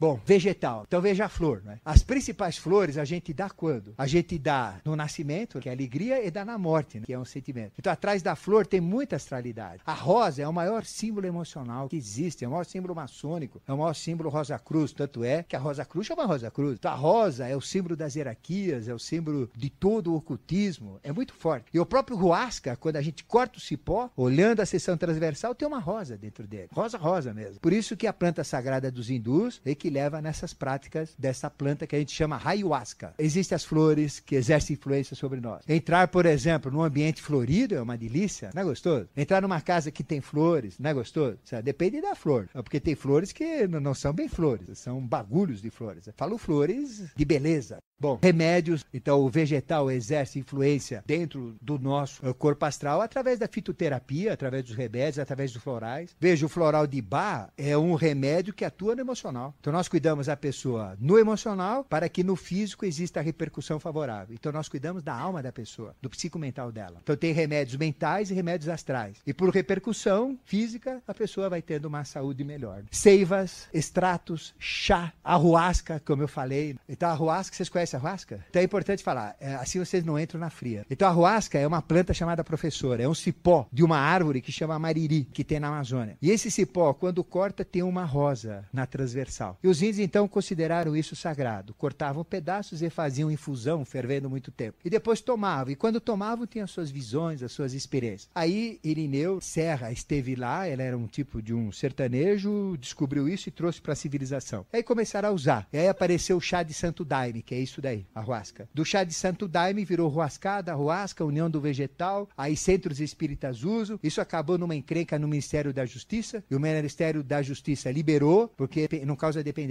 Bom, vegetal. Então veja a flor. Né? As principais flores a gente dá quando? A gente dá no nascimento, que é alegria, e dá na morte, né? que é um sentimento. Então atrás da flor tem muita astralidade. A rosa é o maior símbolo emocional que existe, é o maior símbolo maçônico, é o maior símbolo rosa-cruz. Tanto é que a rosa-cruz chama rosa-cruz. Então, a rosa é o símbolo das hierarquias, é o símbolo de todo o ocultismo. É muito forte. E o próprio ruasca, quando a gente corta o cipó, olhando a seção transversal, tem uma rosa dentro dele. Rosa, rosa mesmo. Por isso que a planta sagrada dos hindus, que leva nessas práticas dessa planta que a gente chama ayahuasca. Existem as flores que exercem influência sobre nós. Entrar, por exemplo, num ambiente florido é uma delícia, não é gostoso? Entrar numa casa que tem flores, não é gostoso? Depende da flor, é porque tem flores que não são bem flores, são bagulhos de flores. Eu falo flores de beleza. Bom, remédios, então o vegetal exerce influência dentro do nosso eh, corpo astral através da fitoterapia, através dos remédios, através dos florais. Veja, o floral de bar é um remédio que atua no emocional. Então nós nós cuidamos da pessoa no emocional para que no físico exista a repercussão favorável. Então nós cuidamos da alma da pessoa, do mental dela. Então tem remédios mentais e remédios astrais. E por repercussão física, a pessoa vai tendo uma saúde melhor. Seivas, extratos, chá, arruasca, como eu falei. Então arruasca, vocês conhecem arruasca? Então é importante falar, é, assim vocês não entram na fria. Então arruasca é uma planta chamada professora, é um cipó de uma árvore que chama mariri, que tem na Amazônia. E esse cipó, quando corta, tem uma rosa na transversal. E os índios então consideraram isso sagrado. Cortavam pedaços e faziam infusão, fervendo muito tempo. E depois tomavam. E quando tomavam, tinham suas visões, as suas experiências. Aí Irineu Serra esteve lá, ela era um tipo de um sertanejo, descobriu isso e trouxe para a civilização. Aí começaram a usar. E aí apareceu o chá de santo daime, que é isso daí, a ruasca. Do chá de santo daime virou ruascada, ruasca, união do vegetal, aí centros espíritas usam. Isso acabou numa encrenca no Ministério da Justiça, e o Ministério da Justiça liberou, porque não causa dependência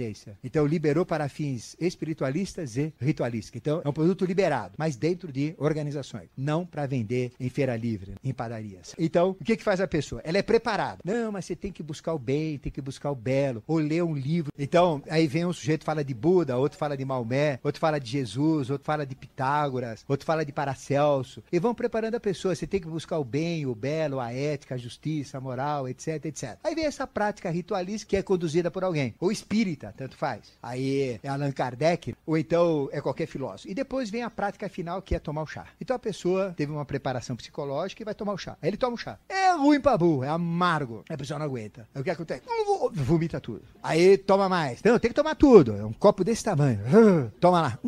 então, liberou para fins espiritualistas e ritualísticos. Então, é um produto liberado, mas dentro de organizações, não para vender em feira livre, em padarias. Então, o que, que faz a pessoa? Ela é preparada. Não, mas você tem que buscar o bem, tem que buscar o belo, ou ler um livro. Então, aí vem um sujeito fala de Buda, outro fala de Maomé, outro fala de Jesus, outro fala de Pitágoras, outro fala de Paracelso. E vão preparando a pessoa. Você tem que buscar o bem, o belo, a ética, a justiça, a moral, etc, etc. Aí vem essa prática ritualista que é conduzida por alguém, ou espírito tanto faz. Aí é Allan Kardec, ou então é qualquer filósofo. E depois vem a prática final, que é tomar o chá. Então a pessoa teve uma preparação psicológica e vai tomar o chá. Aí ele toma o chá. É ruim pra burro, é amargo. A pessoa não aguenta. Aí o que acontece? Vomita tudo. Aí toma mais. Não, tem que tomar tudo. É um copo desse tamanho. (laughs) Toma lá.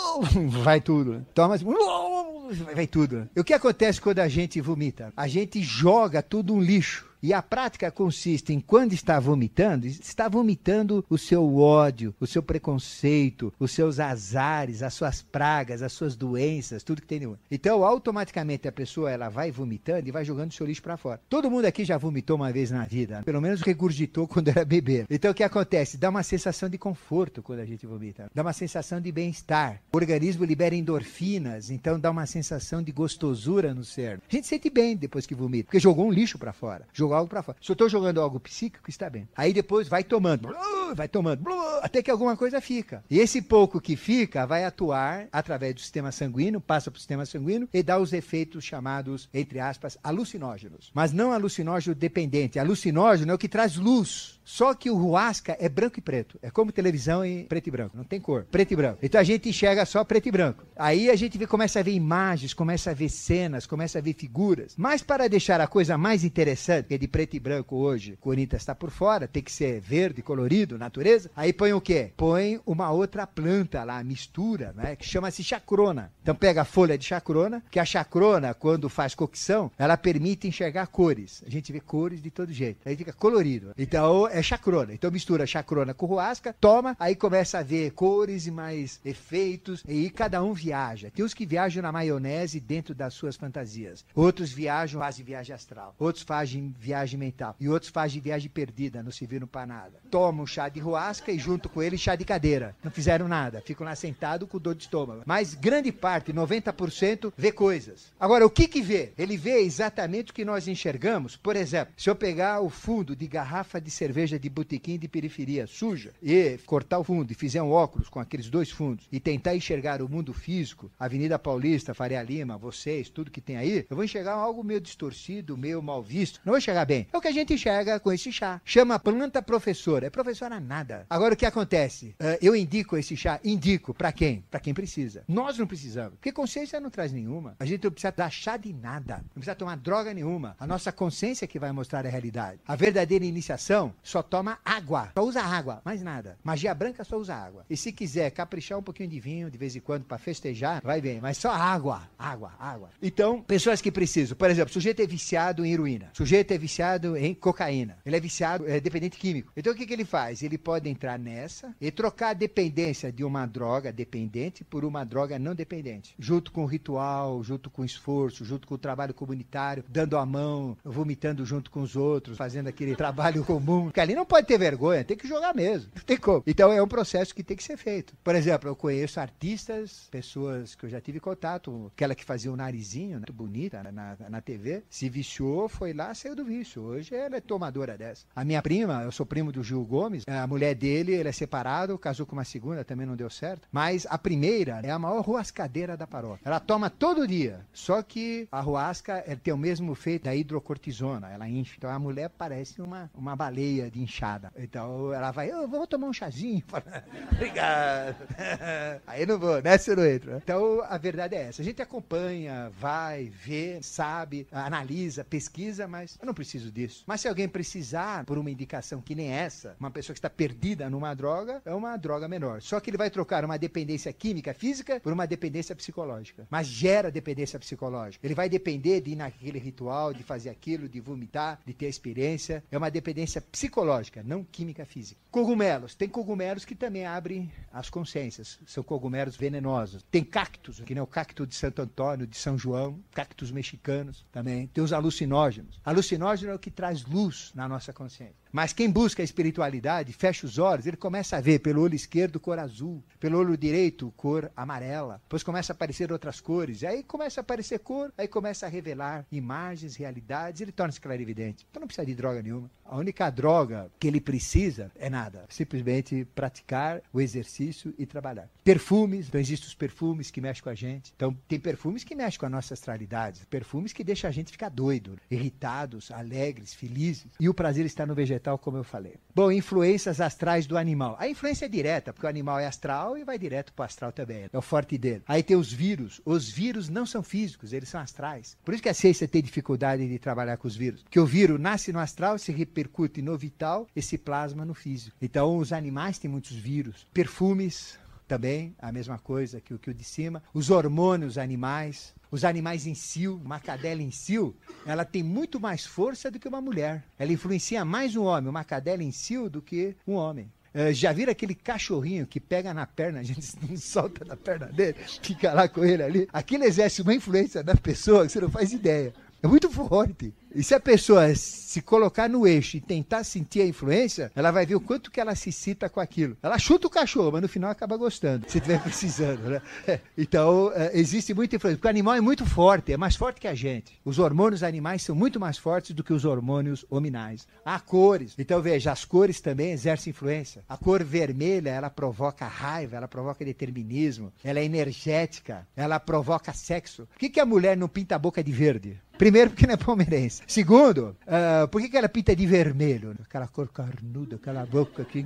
(laughs) Vai tudo. Toma. (laughs) Vai tudo. E o que acontece quando a gente vomita? A gente joga tudo um lixo. E a prática consiste em, quando está vomitando, está vomitando o seu ódio, o seu preconceito, os seus azares, as suas pragas, as suas doenças, tudo que tem de Então, automaticamente, a pessoa ela vai vomitando e vai jogando o seu lixo para fora. Todo mundo aqui já vomitou uma vez na vida, pelo menos regurgitou quando era bebê. Então, o que acontece? Dá uma sensação de conforto quando a gente vomita, dá uma sensação de bem-estar. O organismo libera endorfinas, então dá uma sensação de gostosura no cérebro. A gente sente bem depois que vomita, porque jogou um lixo para fora, jogou algo para fora. Se eu estou jogando algo psíquico, está bem. Aí depois vai tomando, vai tomando, até que alguma coisa fica. E esse pouco que fica vai atuar através do sistema sanguíneo, passa para o sistema sanguíneo e dá os efeitos chamados, entre aspas, alucinógenos. Mas não alucinógeno dependente. Alucinógeno é o que traz luz só que o Huasca é branco e preto. É como televisão em preto e branco. Não tem cor. Preto e branco. Então a gente enxerga só preto e branco. Aí a gente vê, começa a ver imagens, começa a ver cenas, começa a ver figuras. Mas para deixar a coisa mais interessante, que é de preto e branco hoje, Corinthians está por fora, tem que ser verde, colorido, natureza. Aí põe o quê? Põe uma outra planta lá, mistura, né? Que chama-se chacrona. Então pega a folha de chacrona, que a chacrona, quando faz cocção, ela permite enxergar cores. A gente vê cores de todo jeito. Aí fica colorido. Então é chacrona. Então mistura chacrona com ruasca, toma, aí começa a ver cores e mais efeitos, e cada um viaja. Tem uns que viajam na maionese dentro das suas fantasias. Outros viajam, fazem viagem astral. Outros fazem viagem mental. E outros fazem viagem perdida, não se viram para nada. Tomam chá de ruasca e junto com ele chá de cadeira. Não fizeram nada. Ficam lá sentados com dor de estômago. Mas grande parte, 90%, vê coisas. Agora, o que que vê? Ele vê exatamente o que nós enxergamos. Por exemplo, se eu pegar o fundo de garrafa de cerveja cerveja de botequim de periferia suja e cortar o fundo e fizer um óculos com aqueles dois fundos e tentar enxergar o mundo físico, Avenida Paulista, Faria Lima, vocês, tudo que tem aí, eu vou enxergar algo meio distorcido, meio mal visto. Não vou enxergar bem. É o que a gente enxerga com esse chá. Chama planta professora. É professora nada. Agora o que acontece? Uh, eu indico esse chá, indico para quem? Para quem precisa. Nós não precisamos, porque consciência não traz nenhuma. A gente não precisa dar chá de nada, não precisa tomar droga nenhuma. A nossa consciência é que vai mostrar a realidade. A verdadeira iniciação só toma água. Só usa água, mais nada. Magia branca só usa água. E se quiser caprichar um pouquinho de vinho de vez em quando para festejar, vai bem, mas só água, água, água. Então, pessoas que precisam, por exemplo, o sujeito é viciado em heroína, o sujeito é viciado em cocaína, ele é viciado, é dependente químico. Então o que, que ele faz? Ele pode entrar nessa e trocar a dependência de uma droga dependente por uma droga não dependente, junto com o ritual, junto com o esforço, junto com o trabalho comunitário, dando a mão, vomitando junto com os outros, fazendo aquele (laughs) trabalho comum, ali não pode ter vergonha, tem que jogar mesmo. Não tem como. Então é um processo que tem que ser feito. Por exemplo, eu conheço artistas, pessoas que eu já tive contato, aquela que fazia o um narizinho, muito né, bonita, né, na, na TV, se viciou, foi lá, saiu do vício. Hoje ela é tomadora dessa. A minha prima, eu sou primo do Gil Gomes, a mulher dele, ele é separado, casou com uma segunda, também não deu certo. Mas a primeira é a maior ruascadeira da paróquia. Ela toma todo dia, só que a ruasca tem o mesmo efeito da hidrocortisona, ela enche. Então a mulher parece uma, uma baleia de inchada. Então ela vai, eu vou tomar um chazinho. (laughs) Obrigado. (laughs) Aí não vou, nessa eu não entro. Né? Então a verdade é essa. A gente acompanha, vai, vê, sabe, analisa, pesquisa, mas eu não preciso disso. Mas se alguém precisar por uma indicação que nem essa, uma pessoa que está perdida numa droga, é uma droga menor. Só que ele vai trocar uma dependência química, física, por uma dependência psicológica. Mas gera dependência psicológica. Ele vai depender de ir naquele ritual, de fazer aquilo, de vomitar, de ter a experiência. É uma dependência psicológica não química física. Cogumelos. Tem cogumelos que também abrem as consciências. São cogumelos venenosos. Tem cactos, que nem o cacto de Santo Antônio, de São João, cactos mexicanos também. Tem os alucinógenos. Alucinógeno é o que traz luz na nossa consciência. Mas quem busca a espiritualidade, fecha os olhos, ele começa a ver pelo olho esquerdo cor azul, pelo olho direito cor amarela, depois começa a aparecer outras cores, aí começa a aparecer cor, aí começa a revelar imagens, realidades, ele torna-se clarividente. Então não precisa de droga nenhuma. A única droga que ele precisa é nada, simplesmente praticar o exercício e trabalhar. Perfumes, então existem os perfumes que mexem com a gente. Então tem perfumes que mexem com a nossa astralidade, perfumes que deixam a gente ficar doido, irritados, alegres, felizes. E o prazer está no vegetal tal como eu falei. Bom, influências astrais do animal. A influência é direta, porque o animal é astral e vai direto para o astral também. É o forte dele. Aí tem os vírus. Os vírus não são físicos, eles são astrais. Por isso que a ciência tem dificuldade de trabalhar com os vírus. Porque o vírus nasce no astral, se repercute no vital e se plasma no físico. Então, os animais têm muitos vírus. Perfumes, também a mesma coisa que o, que o de cima. Os hormônios animais, os animais em cio, si, uma cadela em cio, si, ela tem muito mais força do que uma mulher. Ela influencia mais um homem, uma cadela em cio, si, do que um homem. É, já viram aquele cachorrinho que pega na perna, (laughs) a gente não solta da perna dele, fica lá com ele ali? Aquilo exerce uma influência na pessoa que você não faz ideia. É muito forte. E se a pessoa se colocar no eixo e tentar sentir a influência, ela vai ver o quanto que ela se cita com aquilo. Ela chuta o cachorro, mas no final acaba gostando, se estiver (laughs) precisando, né? É, então, é, existe muita influência. Porque o animal é muito forte, é mais forte que a gente. Os hormônios animais são muito mais fortes do que os hormônios hominais. Há cores. Então, veja, as cores também exercem influência. A cor vermelha, ela provoca raiva, ela provoca determinismo, ela é energética, ela provoca sexo. Por que, que a mulher não pinta a boca de verde? Primeiro, porque não é palmeirense. Segundo, uh, por que, que ela pinta de vermelho? Aquela cor carnuda, aquela boca que.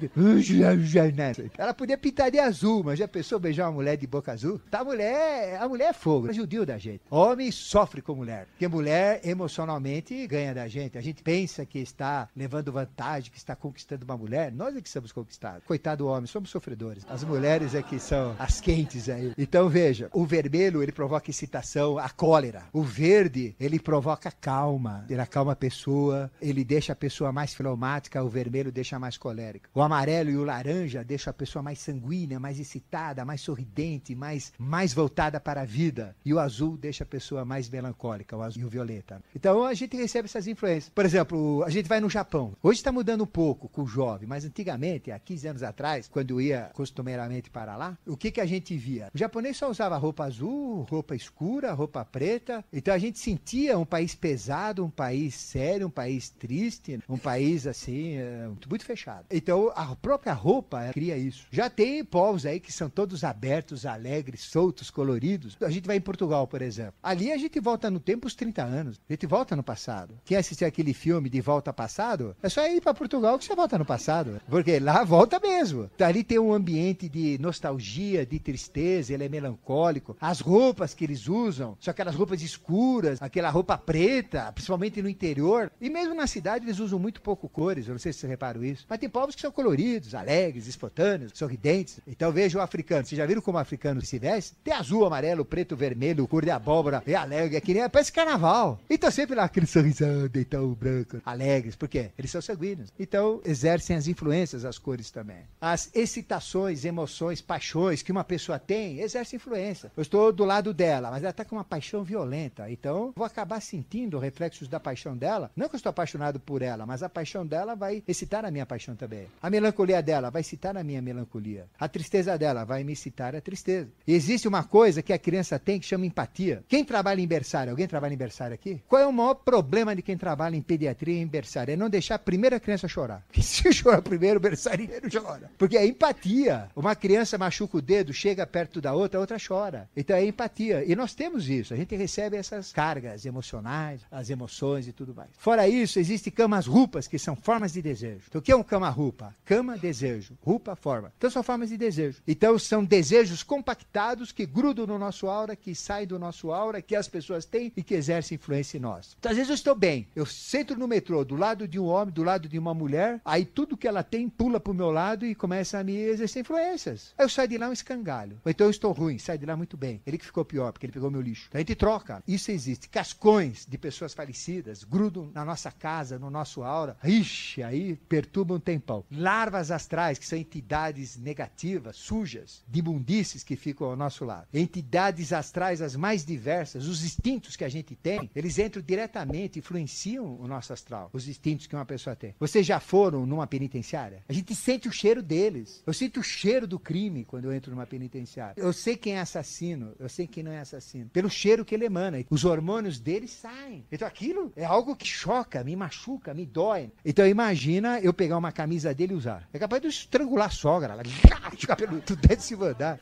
Ela podia pintar de azul, mas já pensou beijar uma mulher de boca azul? Tá, a mulher, a mulher é fogo, é judio da gente. Homem sofre com mulher. Porque mulher emocionalmente ganha da gente. A gente pensa que está levando vantagem, que está conquistando uma mulher. Nós é que somos conquistados. Coitado homem, somos sofredores. As mulheres é que são as quentes aí. Então veja, o vermelho ele provoca excitação, a cólera. O verde, ele ele provoca calma, ele acalma a pessoa, ele deixa a pessoa mais filomática, o vermelho deixa mais colérica. O amarelo e o laranja deixam a pessoa mais sanguínea, mais excitada, mais sorridente, mais, mais voltada para a vida. E o azul deixa a pessoa mais melancólica, o azul e o violeta. Então a gente recebe essas influências. Por exemplo, a gente vai no Japão. Hoje está mudando um pouco com o jovem, mas antigamente, há 15 anos atrás, quando eu ia costumeiramente para lá, o que, que a gente via? O japonês só usava roupa azul, roupa escura, roupa preta. Então a gente sentia Turquia, um país pesado, um país sério, um país triste, um país assim, é, muito fechado. Então a própria roupa cria isso. Já tem povos aí que são todos abertos, alegres, soltos, coloridos. A gente vai em Portugal, por exemplo. Ali a gente volta no tempo os 30 anos. A gente volta no passado. Quem assistiu aquele filme de Volta ao Passado, é só ir para Portugal que você volta no passado. Porque lá volta mesmo. Ali tem um ambiente de nostalgia, de tristeza, ele é melancólico. As roupas que eles usam são aquelas roupas escuras, aquela roupa roupa preta, principalmente no interior. E mesmo na cidade eles usam muito pouco cores, eu não sei se vocês reparam isso. Mas tem povos que são coloridos, alegres, espontâneos, sorridentes. Então veja o africano. Vocês já viram como o africano se veste? Tem azul, amarelo, preto, vermelho, cor de abóbora, é alegre, é que nem, parece carnaval. E tá sempre lá aquele sorrisão, deitão, branco, alegres. Por quê? Eles são sanguíneos. Então exercem as influências, as cores também. As excitações, emoções, paixões que uma pessoa tem, exerce influência. Eu estou do lado dela, mas ela tá com uma paixão violenta. Então vou acabar acabar sentindo reflexos da paixão dela. Não é que eu estou apaixonado por ela, mas a paixão dela vai excitar a minha paixão também. A melancolia dela vai excitar a minha melancolia. A tristeza dela vai me excitar a tristeza. E existe uma coisa que a criança tem que chama empatia. Quem trabalha em berçário, alguém trabalha em berçário aqui? Qual é o maior problema de quem trabalha em pediatria e em berçário? É não deixar a primeira criança chorar. Porque (laughs) se chorar primeiro, o berçarieiro (laughs) chora. Porque é empatia. Uma criança machuca o dedo, chega perto da outra, a outra chora. Então é empatia. E nós temos isso. A gente recebe essas cargas emocionais emocionais, as emoções e tudo mais. Fora isso, existem camas rupas, que são formas de desejo. Então, o que é um cama rupa? Cama, desejo. Rupa, forma. Então, são formas de desejo. Então, são desejos compactados que grudam no nosso aura, que saem do nosso aura, que as pessoas têm e que exercem influência em nós. Então, às vezes eu estou bem, eu centro no metrô, do lado de um homem, do lado de uma mulher, aí tudo que ela tem pula para o meu lado e começa a me exercer influências. Aí eu saio de lá um escangalho. Ou então eu estou ruim, saio de lá muito bem. Ele que ficou pior, porque ele pegou meu lixo. Então, a gente troca. Isso existe. Cascou de pessoas falecidas grudam na nossa casa, no nosso aura. Ixi, aí perturba um tempão. Larvas astrais, que são entidades negativas, sujas, de imundícies que ficam ao nosso lado. Entidades astrais as mais diversas, os instintos que a gente tem, eles entram diretamente, influenciam o nosso astral, os instintos que uma pessoa tem. Vocês já foram numa penitenciária? A gente sente o cheiro deles. Eu sinto o cheiro do crime quando eu entro numa penitenciária. Eu sei quem é assassino, eu sei quem não é assassino. Pelo cheiro que ele emana. Os hormônios dele eles saem. Então aquilo é algo que choca, me machuca, me dói. Então imagina eu pegar uma camisa dele e usar. É capaz de eu estrangular a sogra, ela (laughs) deve se mandar.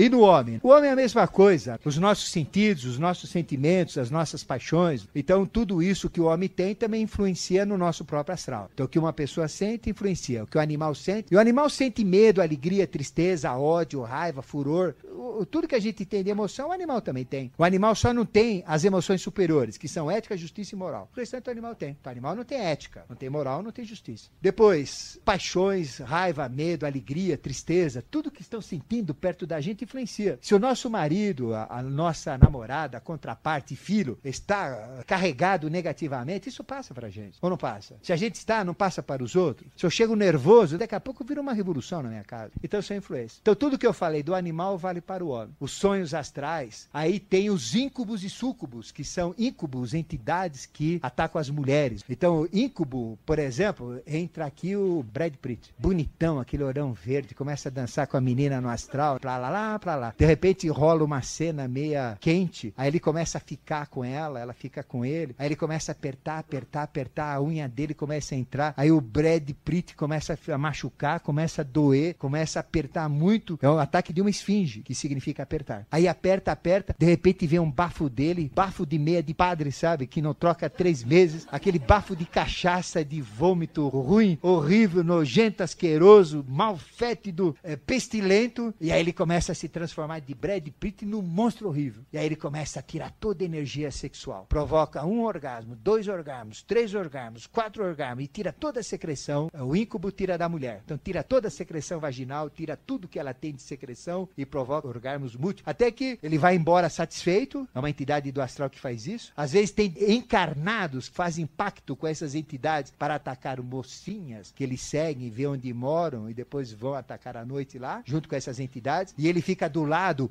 E no homem? O homem é a mesma coisa. Os nossos sentidos, os nossos sentimentos, as nossas paixões. Então, tudo isso que o homem tem também influencia no nosso próprio astral. Então, o que uma pessoa sente influencia. O que o animal sente. E o animal sente medo, alegria, tristeza, ódio, raiva, furor. tudo que a gente tem de emoção, o animal também tem. O animal só não tem as emoções superiores, que são ética, justiça e moral. O restante o animal tem. O animal não tem ética, não tem moral, não tem justiça. Depois, paixões, raiva, medo, alegria, tristeza, tudo que estão sentindo perto da gente influencia. Se o nosso marido, a, a nossa namorada, a contraparte, filho, está ah, carregado negativamente, isso passa para a gente. Ou não passa? Se a gente está, não passa para os outros. Se eu chego nervoso, daqui a pouco vira uma revolução na minha casa. Então, isso é influência. Então, tudo que eu falei do animal vale para o homem. Os sonhos astrais, aí tem os íncubos e súcubos, que são íncubos, entidades que atacam as mulheres. Então, íncubo, por exemplo, entra aqui o Brad Pitt, bonitão, aquele orão verde, começa a dançar com a menina no astral, lá, lá, lá, para lá. De repente rola uma cena meia quente, aí ele começa a ficar com ela, ela fica com ele, aí ele começa a apertar, apertar, apertar, a unha dele começa a entrar, aí o Brad Pitt começa a machucar, começa a doer, começa a apertar muito, é o um ataque de uma esfinge, que significa apertar. Aí aperta, aperta, de repente vem um bafo dele, bafo de meia de padre, sabe, que não troca três meses, aquele bafo de cachaça, de vômito ruim, horrível, nojento, asqueroso, malfétido, é, pestilento, e aí ele começa a se transformar de Brad Pitt no monstro horrível. E aí ele começa a tirar toda a energia sexual. Provoca um orgasmo, dois orgasmos, três orgasmos, quatro orgasmos e tira toda a secreção. É o íncubo tira da mulher. Então tira toda a secreção vaginal, tira tudo que ela tem de secreção e provoca orgasmos múltiplos. Até que ele vai embora satisfeito. É uma entidade do astral que faz isso. Às vezes tem encarnados que fazem pacto com essas entidades para atacar mocinhas que eles seguem, vê onde moram e depois vão atacar à noite lá, junto com essas entidades. E ele fica do lado,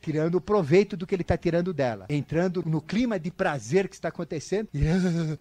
tirando proveito do que ele está tirando dela, entrando no clima de prazer que está acontecendo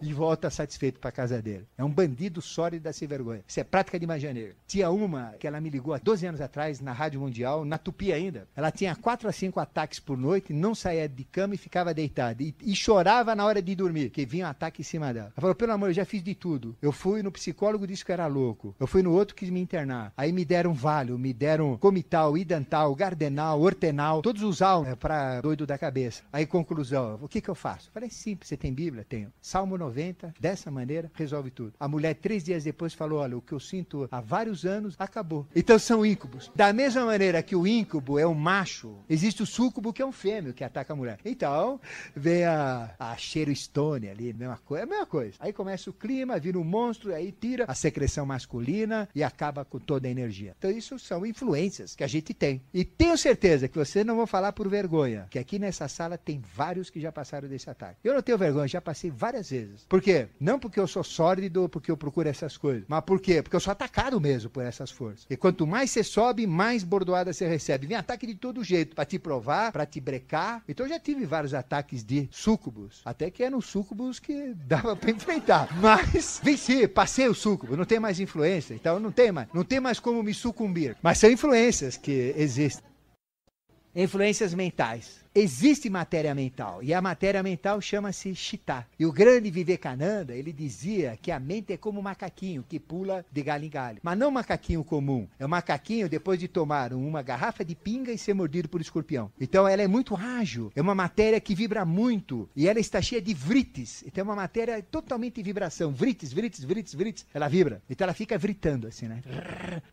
e (laughs) volta satisfeito para casa dele. É um bandido sólido da sem vergonha. Isso é prática de magia negra. Tinha uma que ela me ligou há 12 anos atrás na Rádio Mundial, na Tupi ainda. Ela tinha 4 a 5 ataques por noite, não saía de cama e ficava deitada. E, e chorava na hora de dormir, que vinha um ataque em cima dela. Ela falou: pelo amor, eu já fiz de tudo. Eu fui no psicólogo, disse que era louco. Eu fui no outro, quis me internar. Aí me deram vale, me deram comital, idantal, Gardenal, Hortenal, todos usavam né, para doido da cabeça. Aí, conclusão, o que, que eu faço? Falei, é simples, você tem Bíblia? Tenho. Salmo 90, dessa maneira, resolve tudo. A mulher, três dias depois, falou, olha, o que eu sinto há vários anos, acabou. Então, são íncubos. Da mesma maneira que o íncubo é um macho, existe o súcubo, que é um fêmeo, que ataca a mulher. Então, vem a, a cheiro stone ali, mesma coisa, é a mesma coisa. Aí começa o clima, vira um monstro, aí tira a secreção masculina e acaba com toda a energia. Então, isso são influências que a gente tem. E tenho certeza que vocês não vão falar por vergonha, que aqui nessa sala tem vários que já passaram desse ataque. Eu não tenho vergonha, já passei várias vezes. Por quê? Não porque eu sou sórdido, porque eu procuro essas coisas, mas por quê? Porque eu sou atacado mesmo por essas forças. E quanto mais você sobe, mais bordoada você recebe. Vem ataque de todo jeito, para te provar, para te brecar. Então eu já tive vários ataques de sucubus, até que eram sucubus que (laughs) dava para enfrentar. Mas venci, passei o sucubo, não tem mais influência, então não tem mais, não tem mais como me sucumbir. Mas são influências que existem influências mentais existe matéria mental e a matéria mental chama-se chitá. E o grande Vivekananda, ele dizia que a mente é como um macaquinho que pula de galho em galho. Mas não um macaquinho comum, é um macaquinho depois de tomar uma garrafa de pinga e ser mordido por escorpião. Então ela é muito ágil, é uma matéria que vibra muito e ela está cheia de vrites. Então é uma matéria totalmente em vibração, vrites, vrites, vrites, vrites, ela vibra. Então ela fica vritando assim, né?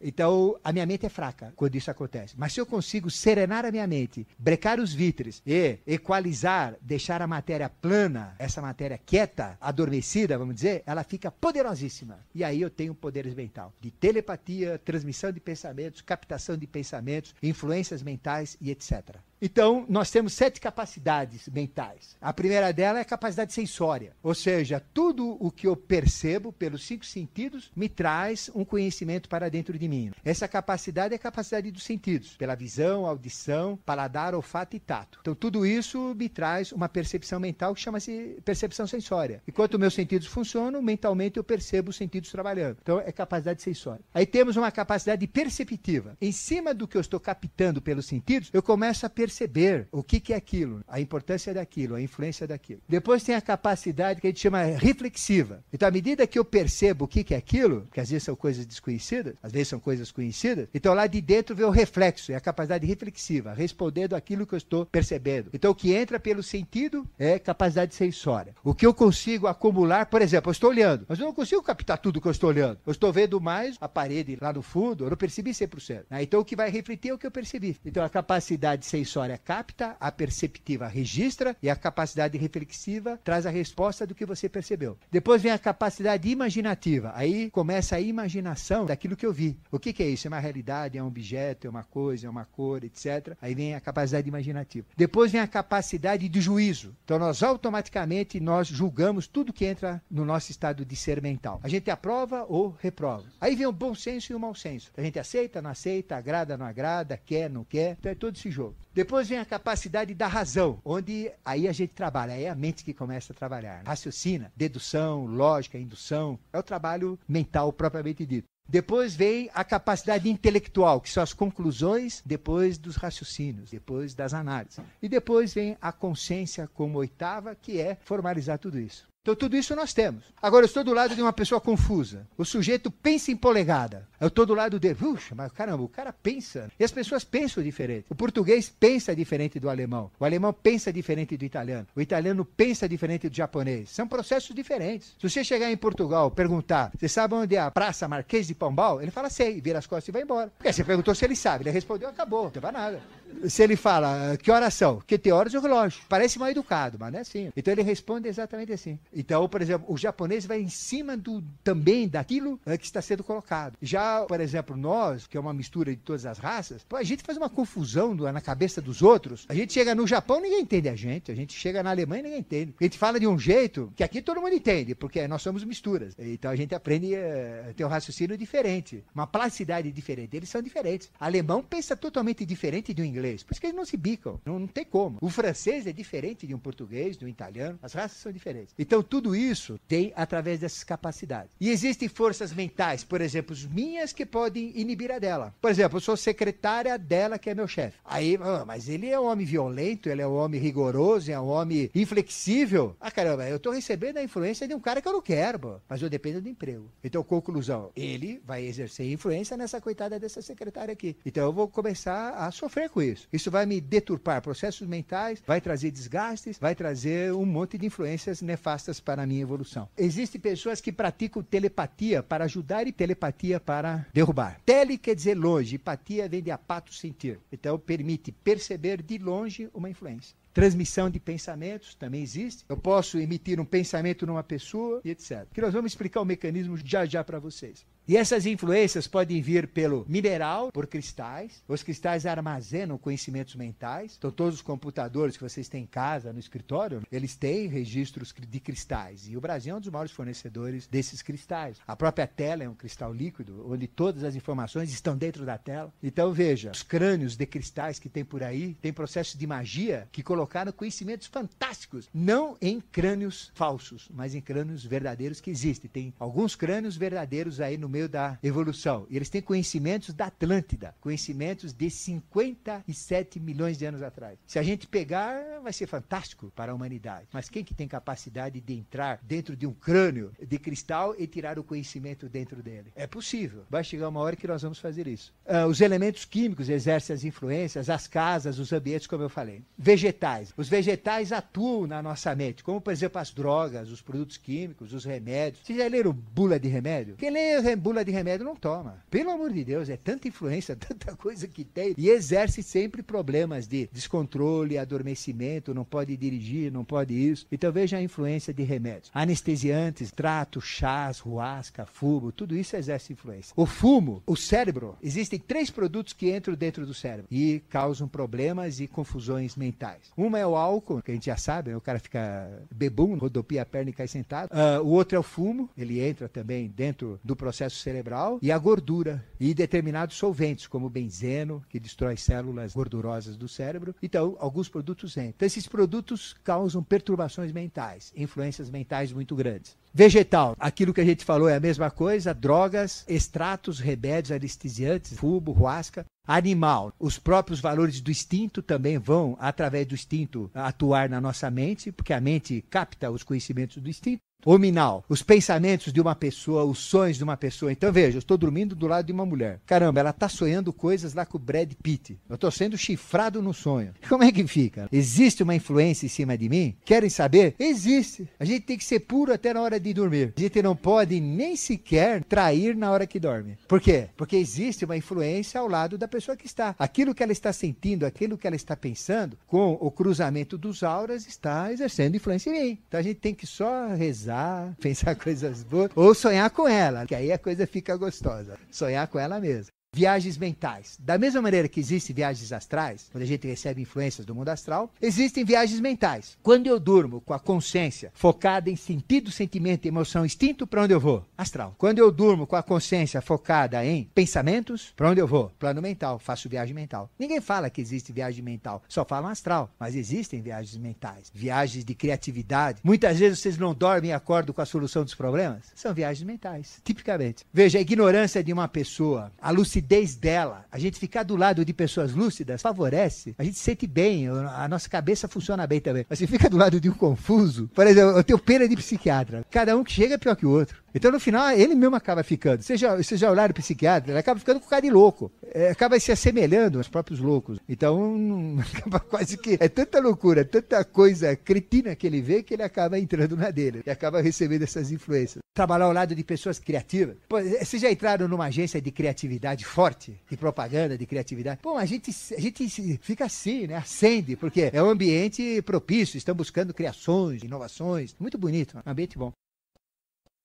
Então a minha mente é fraca quando isso acontece. Mas se eu consigo serenar a minha mente, brecar os vitres e equalizar, deixar a matéria plana, essa matéria quieta, adormecida, vamos dizer, ela fica poderosíssima. E aí eu tenho poderes mental de telepatia, transmissão de pensamentos, captação de pensamentos, influências mentais e etc. Então, nós temos sete capacidades mentais. A primeira dela é a capacidade sensória, ou seja, tudo o que eu percebo pelos cinco sentidos me traz um conhecimento para dentro de mim. Essa capacidade é a capacidade dos sentidos, pela visão, audição, paladar, olfato e tato. Então, tudo isso me traz uma percepção mental que chama-se percepção sensória. Enquanto meus sentidos funcionam, mentalmente eu percebo os sentidos trabalhando. Então, é capacidade sensória. Aí temos uma capacidade perceptiva. Em cima do que eu estou captando pelos sentidos, eu começo a perceber perceber o que, que é aquilo, a importância daquilo, a influência daquilo. Depois tem a capacidade que a gente chama reflexiva. Então, à medida que eu percebo o que, que é aquilo, que às vezes são coisas desconhecidas, às vezes são coisas conhecidas, então lá de dentro vem o reflexo, é a capacidade reflexiva, respondendo aquilo que eu estou percebendo. Então, o que entra pelo sentido é capacidade sensória. O que eu consigo acumular, por exemplo, eu estou olhando, mas eu não consigo captar tudo que eu estou olhando. Eu estou vendo mais a parede lá no fundo, eu não percebi 100%. Né? Então, o que vai refletir é o que eu percebi. Então, a capacidade sensória acessória capta, a perceptiva registra e a capacidade reflexiva traz a resposta do que você percebeu. Depois vem a capacidade imaginativa. Aí começa a imaginação daquilo que eu vi. O que, que é isso? É uma realidade, é um objeto, é uma coisa, é uma cor, etc. Aí vem a capacidade imaginativa. Depois vem a capacidade de juízo. Então nós automaticamente nós julgamos tudo que entra no nosso estado de ser mental. A gente aprova ou reprova. Aí vem o bom senso e o mau senso. A gente aceita, não aceita, agrada, não agrada, quer, não quer. Então é todo esse jogo. Depois vem a capacidade da razão, onde aí a gente trabalha, é a mente que começa a trabalhar. Né? Raciocina, dedução, lógica, indução, é o trabalho mental propriamente dito. Depois vem a capacidade intelectual, que são as conclusões depois dos raciocínios, depois das análises. E depois vem a consciência como oitava, que é formalizar tudo isso. Então, tudo isso nós temos. Agora, eu estou do lado de uma pessoa confusa. O sujeito pensa em polegada. Eu estou do lado dele. Puxa, mas caramba, o cara pensa. E as pessoas pensam diferente. O português pensa diferente do alemão. O alemão pensa diferente do italiano. O italiano pensa diferente do japonês. São processos diferentes. Se você chegar em Portugal perguntar, você sabe onde é a Praça Marquês de Pombal? Ele fala, sei. Vira as costas e vai embora. Porque você perguntou se ele sabe. Ele respondeu, acabou. Não vai nada se ele fala, ah, que horas são? Que tem horas o relógio. Parece mal educado, mas não é assim. Então ele responde exatamente assim. Então, por exemplo, o japonês vai em cima do também daquilo né, que está sendo colocado. Já, por exemplo, nós, que é uma mistura de todas as raças, a gente faz uma confusão na cabeça dos outros. A gente chega no Japão, ninguém entende a gente. A gente chega na Alemanha, ninguém entende. A gente fala de um jeito que aqui todo mundo entende, porque nós somos misturas. Então a gente aprende a eh, ter um raciocínio diferente, uma plasticidade diferente. Eles são diferentes. O alemão pensa totalmente diferente do inglês inglês, por isso que eles não se bicam, não, não tem como. O francês é diferente de um português, de um italiano, as raças são diferentes. Então tudo isso tem através dessas capacidades. E existem forças mentais, por exemplo, as minhas que podem inibir a dela. Por exemplo, eu sou secretária dela que é meu chefe. Aí, ah, mas ele é um homem violento, ele é um homem rigoroso, é um homem inflexível. Ah, caramba, eu estou recebendo a influência de um cara que eu não quero, mas eu dependo do emprego. Então, conclusão, ele vai exercer influência nessa coitada dessa secretária aqui. Então eu vou começar a sofrer com isso isso. Isso vai me deturpar processos mentais, vai trazer desgastes, vai trazer um monte de influências nefastas para a minha evolução. Existem pessoas que praticam telepatia para ajudar e telepatia para derrubar. Tele quer dizer longe, patia vem de apato sentir. Então permite perceber de longe uma influência. Transmissão de pensamentos também existe. Eu posso emitir um pensamento numa pessoa e etc. Que nós vamos explicar o mecanismo já já para vocês. E essas influências podem vir pelo mineral, por cristais. Os cristais armazenam conhecimentos mentais. Então, todos os computadores que vocês têm em casa, no escritório, eles têm registros de cristais. E o Brasil é um dos maiores fornecedores desses cristais. A própria tela é um cristal líquido, onde todas as informações estão dentro da tela. Então, veja, os crânios de cristais que tem por aí, tem processos de magia que colocaram conhecimentos fantásticos, não em crânios falsos, mas em crânios verdadeiros que existem. Tem alguns crânios verdadeiros aí no meio meio da evolução. E eles têm conhecimentos da Atlântida, conhecimentos de 57 milhões de anos atrás. Se a gente pegar, vai ser fantástico para a humanidade. Mas quem que tem capacidade de entrar dentro de um crânio de cristal e tirar o conhecimento dentro dele? É possível. Vai chegar uma hora que nós vamos fazer isso. Ah, os elementos químicos exercem as influências, as casas, os ambientes, como eu falei. Vegetais. Os vegetais atuam na nossa mente, como por exemplo as drogas, os produtos químicos, os remédios. Vocês já leram bula de remédio? Quem lê bula de remédio não toma. Pelo amor de Deus, é tanta influência, (laughs) tanta coisa que tem. E exerce sempre problemas de descontrole, adormecimento, não pode dirigir, não pode isso. Então veja a influência de remédios. Anestesiantes, trato, chás, ruasca, fumo, tudo isso exerce influência. O fumo, o cérebro, existem três produtos que entram dentro do cérebro e causam problemas e confusões mentais. Uma é o álcool, que a gente já sabe, né? o cara fica bebum, rodopia a perna e cai sentado. Uh, o outro é o fumo, ele entra também dentro do processo processo cerebral e a gordura e determinados solventes, como benzeno, que destrói células gordurosas do cérebro. Então, alguns produtos entram. Então, esses produtos causam perturbações mentais, influências mentais muito grandes. Vegetal, aquilo que a gente falou é a mesma coisa, drogas, extratos, remédios, anestesiantes, fubo, ruasca. Animal, os próprios valores do instinto também vão, através do instinto, atuar na nossa mente, porque a mente capta os conhecimentos do instinto. Ominal, os pensamentos de uma pessoa, os sonhos de uma pessoa. Então veja, eu estou dormindo do lado de uma mulher. Caramba, ela está sonhando coisas lá com o Brad Pitt. Eu estou sendo chifrado no sonho. (laughs) Como é que fica? Existe uma influência em cima de mim? Querem saber? Existe. A gente tem que ser puro até na hora de dormir. A gente não pode nem sequer trair na hora que dorme. Por quê? Porque existe uma influência ao lado da pessoa que está. Aquilo que ela está sentindo, aquilo que ela está pensando, com o cruzamento dos auras, está exercendo influência em mim. Então a gente tem que só rezar (laughs) pensar coisas boas, ou sonhar com ela, que aí a coisa fica gostosa. Sonhar com ela mesmo viagens mentais. Da mesma maneira que existem viagens astrais, quando a gente recebe influências do mundo astral, existem viagens mentais. Quando eu durmo com a consciência focada em sentido, sentimento, emoção, instinto, para onde eu vou? Astral. Quando eu durmo com a consciência focada em pensamentos, para onde eu vou? Plano mental, faço viagem mental. Ninguém fala que existe viagem mental, só falam astral, mas existem viagens mentais, viagens de criatividade. Muitas vezes vocês não dormem e acordam com a solução dos problemas. São viagens mentais, tipicamente. Veja, a ignorância de uma pessoa, a lucidez lucidez dela. A gente ficar do lado de pessoas lúcidas favorece. A gente se sente bem, a nossa cabeça funciona bem também. Mas se fica do lado de um confuso, por exemplo, eu tenho pena de psiquiatra. Cada um que chega é pior que o outro. Então, no final, ele mesmo acaba ficando. Vocês já, já olharam o psiquiatra? Ele acaba ficando com cara de louco. É, acaba se assemelhando aos próprios loucos. Então, (laughs) acaba quase que. É tanta loucura, tanta coisa cretina que ele vê que ele acaba entrando na dele. E acaba recebendo essas influências. Trabalhar ao lado de pessoas criativas. Pô, é, vocês já entraram numa agência de criatividade forte? De propaganda, de criatividade? Pô, a gente, a gente fica assim, né? Acende, porque é um ambiente propício. Estão buscando criações, inovações. Muito bonito, um ambiente bom.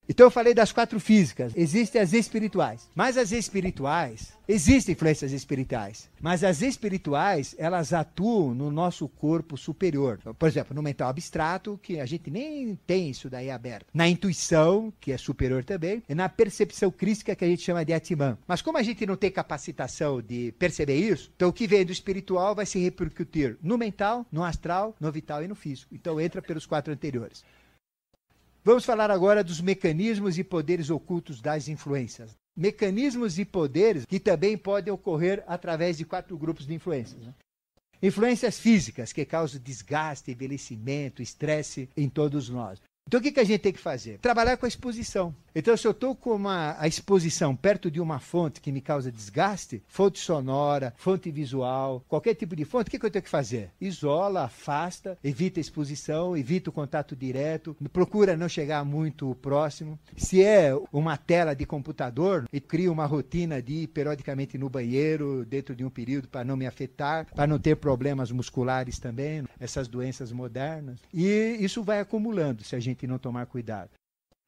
Então eu falei das quatro físicas, existem as espirituais. Mas as espirituais, existem influências espirituais, mas as espirituais, elas atuam no nosso corpo superior. Por exemplo, no mental abstrato, que a gente nem tem isso daí aberto. Na intuição, que é superior também, e na percepção crística que a gente chama de atman. Mas como a gente não tem capacitação de perceber isso, então o que vem do espiritual vai se repercutir no mental, no astral, no vital e no físico. Então entra pelos quatro anteriores. Vamos falar agora dos mecanismos e poderes ocultos das influências. Mecanismos e poderes que também podem ocorrer através de quatro grupos de influências. Né? Influências físicas, que causam desgaste, envelhecimento, estresse em todos nós. Então o que, que a gente tem que fazer? Trabalhar com a exposição. Então, se eu estou com uma, a exposição perto de uma fonte que me causa desgaste, fonte sonora, fonte visual, qualquer tipo de fonte, o que, que eu tenho que fazer? Isola, afasta, evita a exposição, evita o contato direto, procura não chegar muito próximo. Se é uma tela de computador, e cria uma rotina de ir periodicamente no banheiro, dentro de um período, para não me afetar, para não ter problemas musculares também, essas doenças modernas. E isso vai acumulando, se a gente gente não tomar cuidado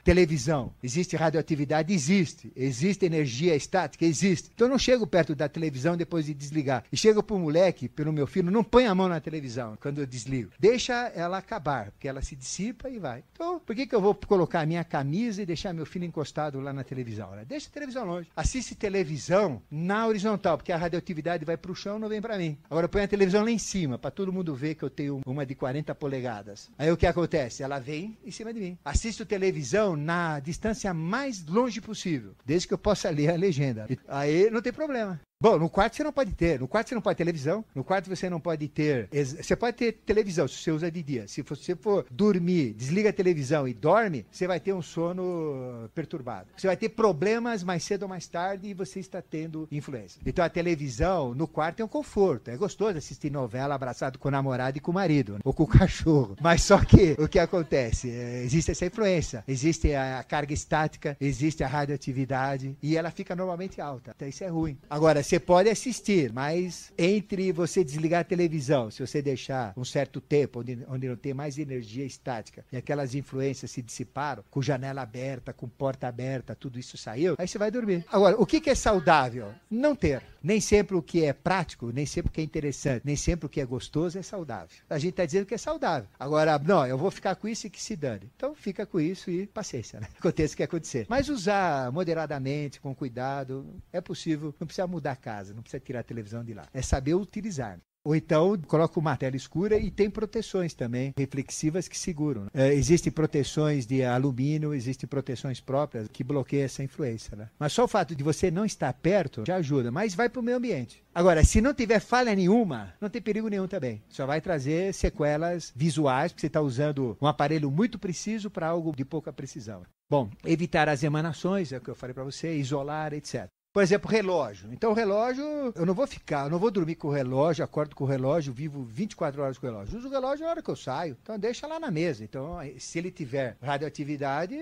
televisão. Existe radioatividade? Existe. Existe energia estática? Existe. Então eu não chego perto da televisão depois de desligar. E chego pro moleque, pelo meu filho, não põe a mão na televisão quando eu desligo. Deixa ela acabar, porque ela se dissipa e vai. Então, por que, que eu vou colocar a minha camisa e deixar meu filho encostado lá na televisão? Né? Deixa a televisão longe. Assiste televisão na horizontal, porque a radioatividade vai pro chão não vem para mim. Agora põe a televisão lá em cima, para todo mundo ver que eu tenho uma de 40 polegadas. Aí o que acontece? Ela vem em cima de mim. Assisto televisão na distância mais longe possível, desde que eu possa ler a legenda. Aí não tem problema. Bom, no quarto você não pode ter. No quarto você não pode ter televisão. No quarto você não pode ter. Você pode ter televisão se você usa de dia. Se você for dormir, desliga a televisão e dorme, você vai ter um sono perturbado. Você vai ter problemas mais cedo ou mais tarde e você está tendo influência. Então a televisão no quarto é um conforto. É gostoso assistir novela abraçado com o namorado e com o marido né? ou com o cachorro. Mas só que o que acontece? É, existe essa influência. Existe a carga estática, existe a radioatividade e ela fica normalmente alta. Então isso é ruim. Agora, você pode assistir, mas entre você desligar a televisão, se você deixar um certo tempo onde, onde não tem mais energia estática e aquelas influências se dissiparam, com janela aberta, com porta aberta, tudo isso saiu, aí você vai dormir. Agora, o que, que é saudável? Não ter. Nem sempre o que é prático, nem sempre o que é interessante, nem sempre o que é gostoso é saudável. A gente está dizendo que é saudável. Agora, não, eu vou ficar com isso e que se dane. Então fica com isso e paciência, né? (laughs) Aconteça o que acontecer. Mas usar moderadamente, com cuidado, é possível. Não precisa mudar casa, não precisa tirar a televisão de lá. É saber utilizar. Ou então coloca uma tela escura e tem proteções também reflexivas que seguram. Né? É, existem proteções de alumínio, existem proteções próprias que bloqueiam essa influência. Né? Mas só o fato de você não estar perto já ajuda, mas vai para o meio ambiente. Agora, se não tiver falha nenhuma, não tem perigo nenhum também. Só vai trazer sequelas visuais, porque você está usando um aparelho muito preciso para algo de pouca precisão. Bom, evitar as emanações, é o que eu falei para você, isolar, etc. Por exemplo, relógio. Então, relógio, eu não vou ficar, eu não vou dormir com o relógio, acordo com o relógio, vivo 24 horas com o relógio. Uso o relógio na hora que eu saio. Então, deixa lá na mesa. Então, se ele tiver radioatividade,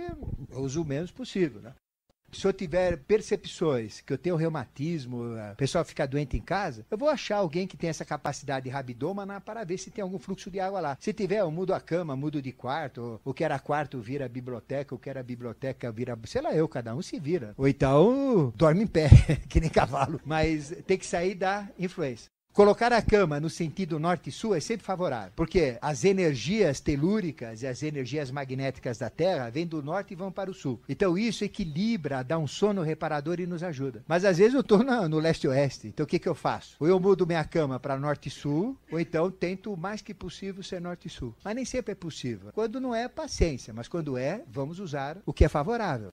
eu uso o menos possível, né? se eu tiver percepções que eu tenho reumatismo, o pessoal fica doente em casa, eu vou achar alguém que tem essa capacidade rabidômana para ver se tem algum fluxo de água lá. Se tiver, eu mudo a cama, mudo de quarto, o que era quarto vira biblioteca, o que era biblioteca vira, sei lá eu, cada um se vira. Ou então dorme em pé, (laughs) que nem cavalo. Mas tem que sair da influência. Colocar a cama no sentido norte-sul é sempre favorável, porque as energias telúricas e as energias magnéticas da Terra vêm do norte e vão para o sul. Então isso equilibra, dá um sono reparador e nos ajuda. Mas às vezes eu estou no leste-oeste, então o que, que eu faço? Ou eu mudo minha cama para norte-sul, ou então tento o mais que possível ser norte-sul. Mas nem sempre é possível. Quando não é, paciência, mas quando é, vamos usar o que é favorável.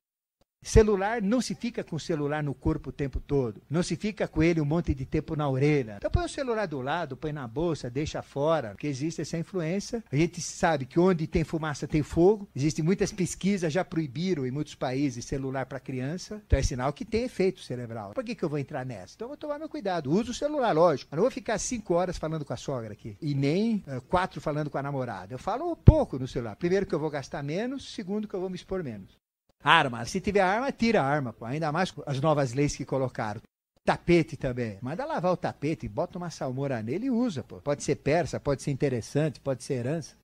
Celular não se fica com o celular no corpo o tempo todo. Não se fica com ele um monte de tempo na orelha. Então põe o celular do lado, põe na bolsa, deixa fora, porque existe essa influência. A gente sabe que onde tem fumaça tem fogo. Existem muitas pesquisas já proibiram em muitos países celular para criança. Então é sinal que tem efeito cerebral. Por que, que eu vou entrar nessa? Então eu vou tomar meu cuidado. Uso o celular, lógico. Eu não vou ficar cinco horas falando com a sogra aqui. E nem uh, quatro falando com a namorada. Eu falo pouco no celular. Primeiro que eu vou gastar menos, segundo que eu vou me expor menos. Arma. Se tiver arma, tira a arma, pô. Ainda mais com as novas leis que colocaram. Tapete também. Manda lavar o tapete, bota uma salmoura nele e usa, pô. Pode ser persa, pode ser interessante, pode ser herança.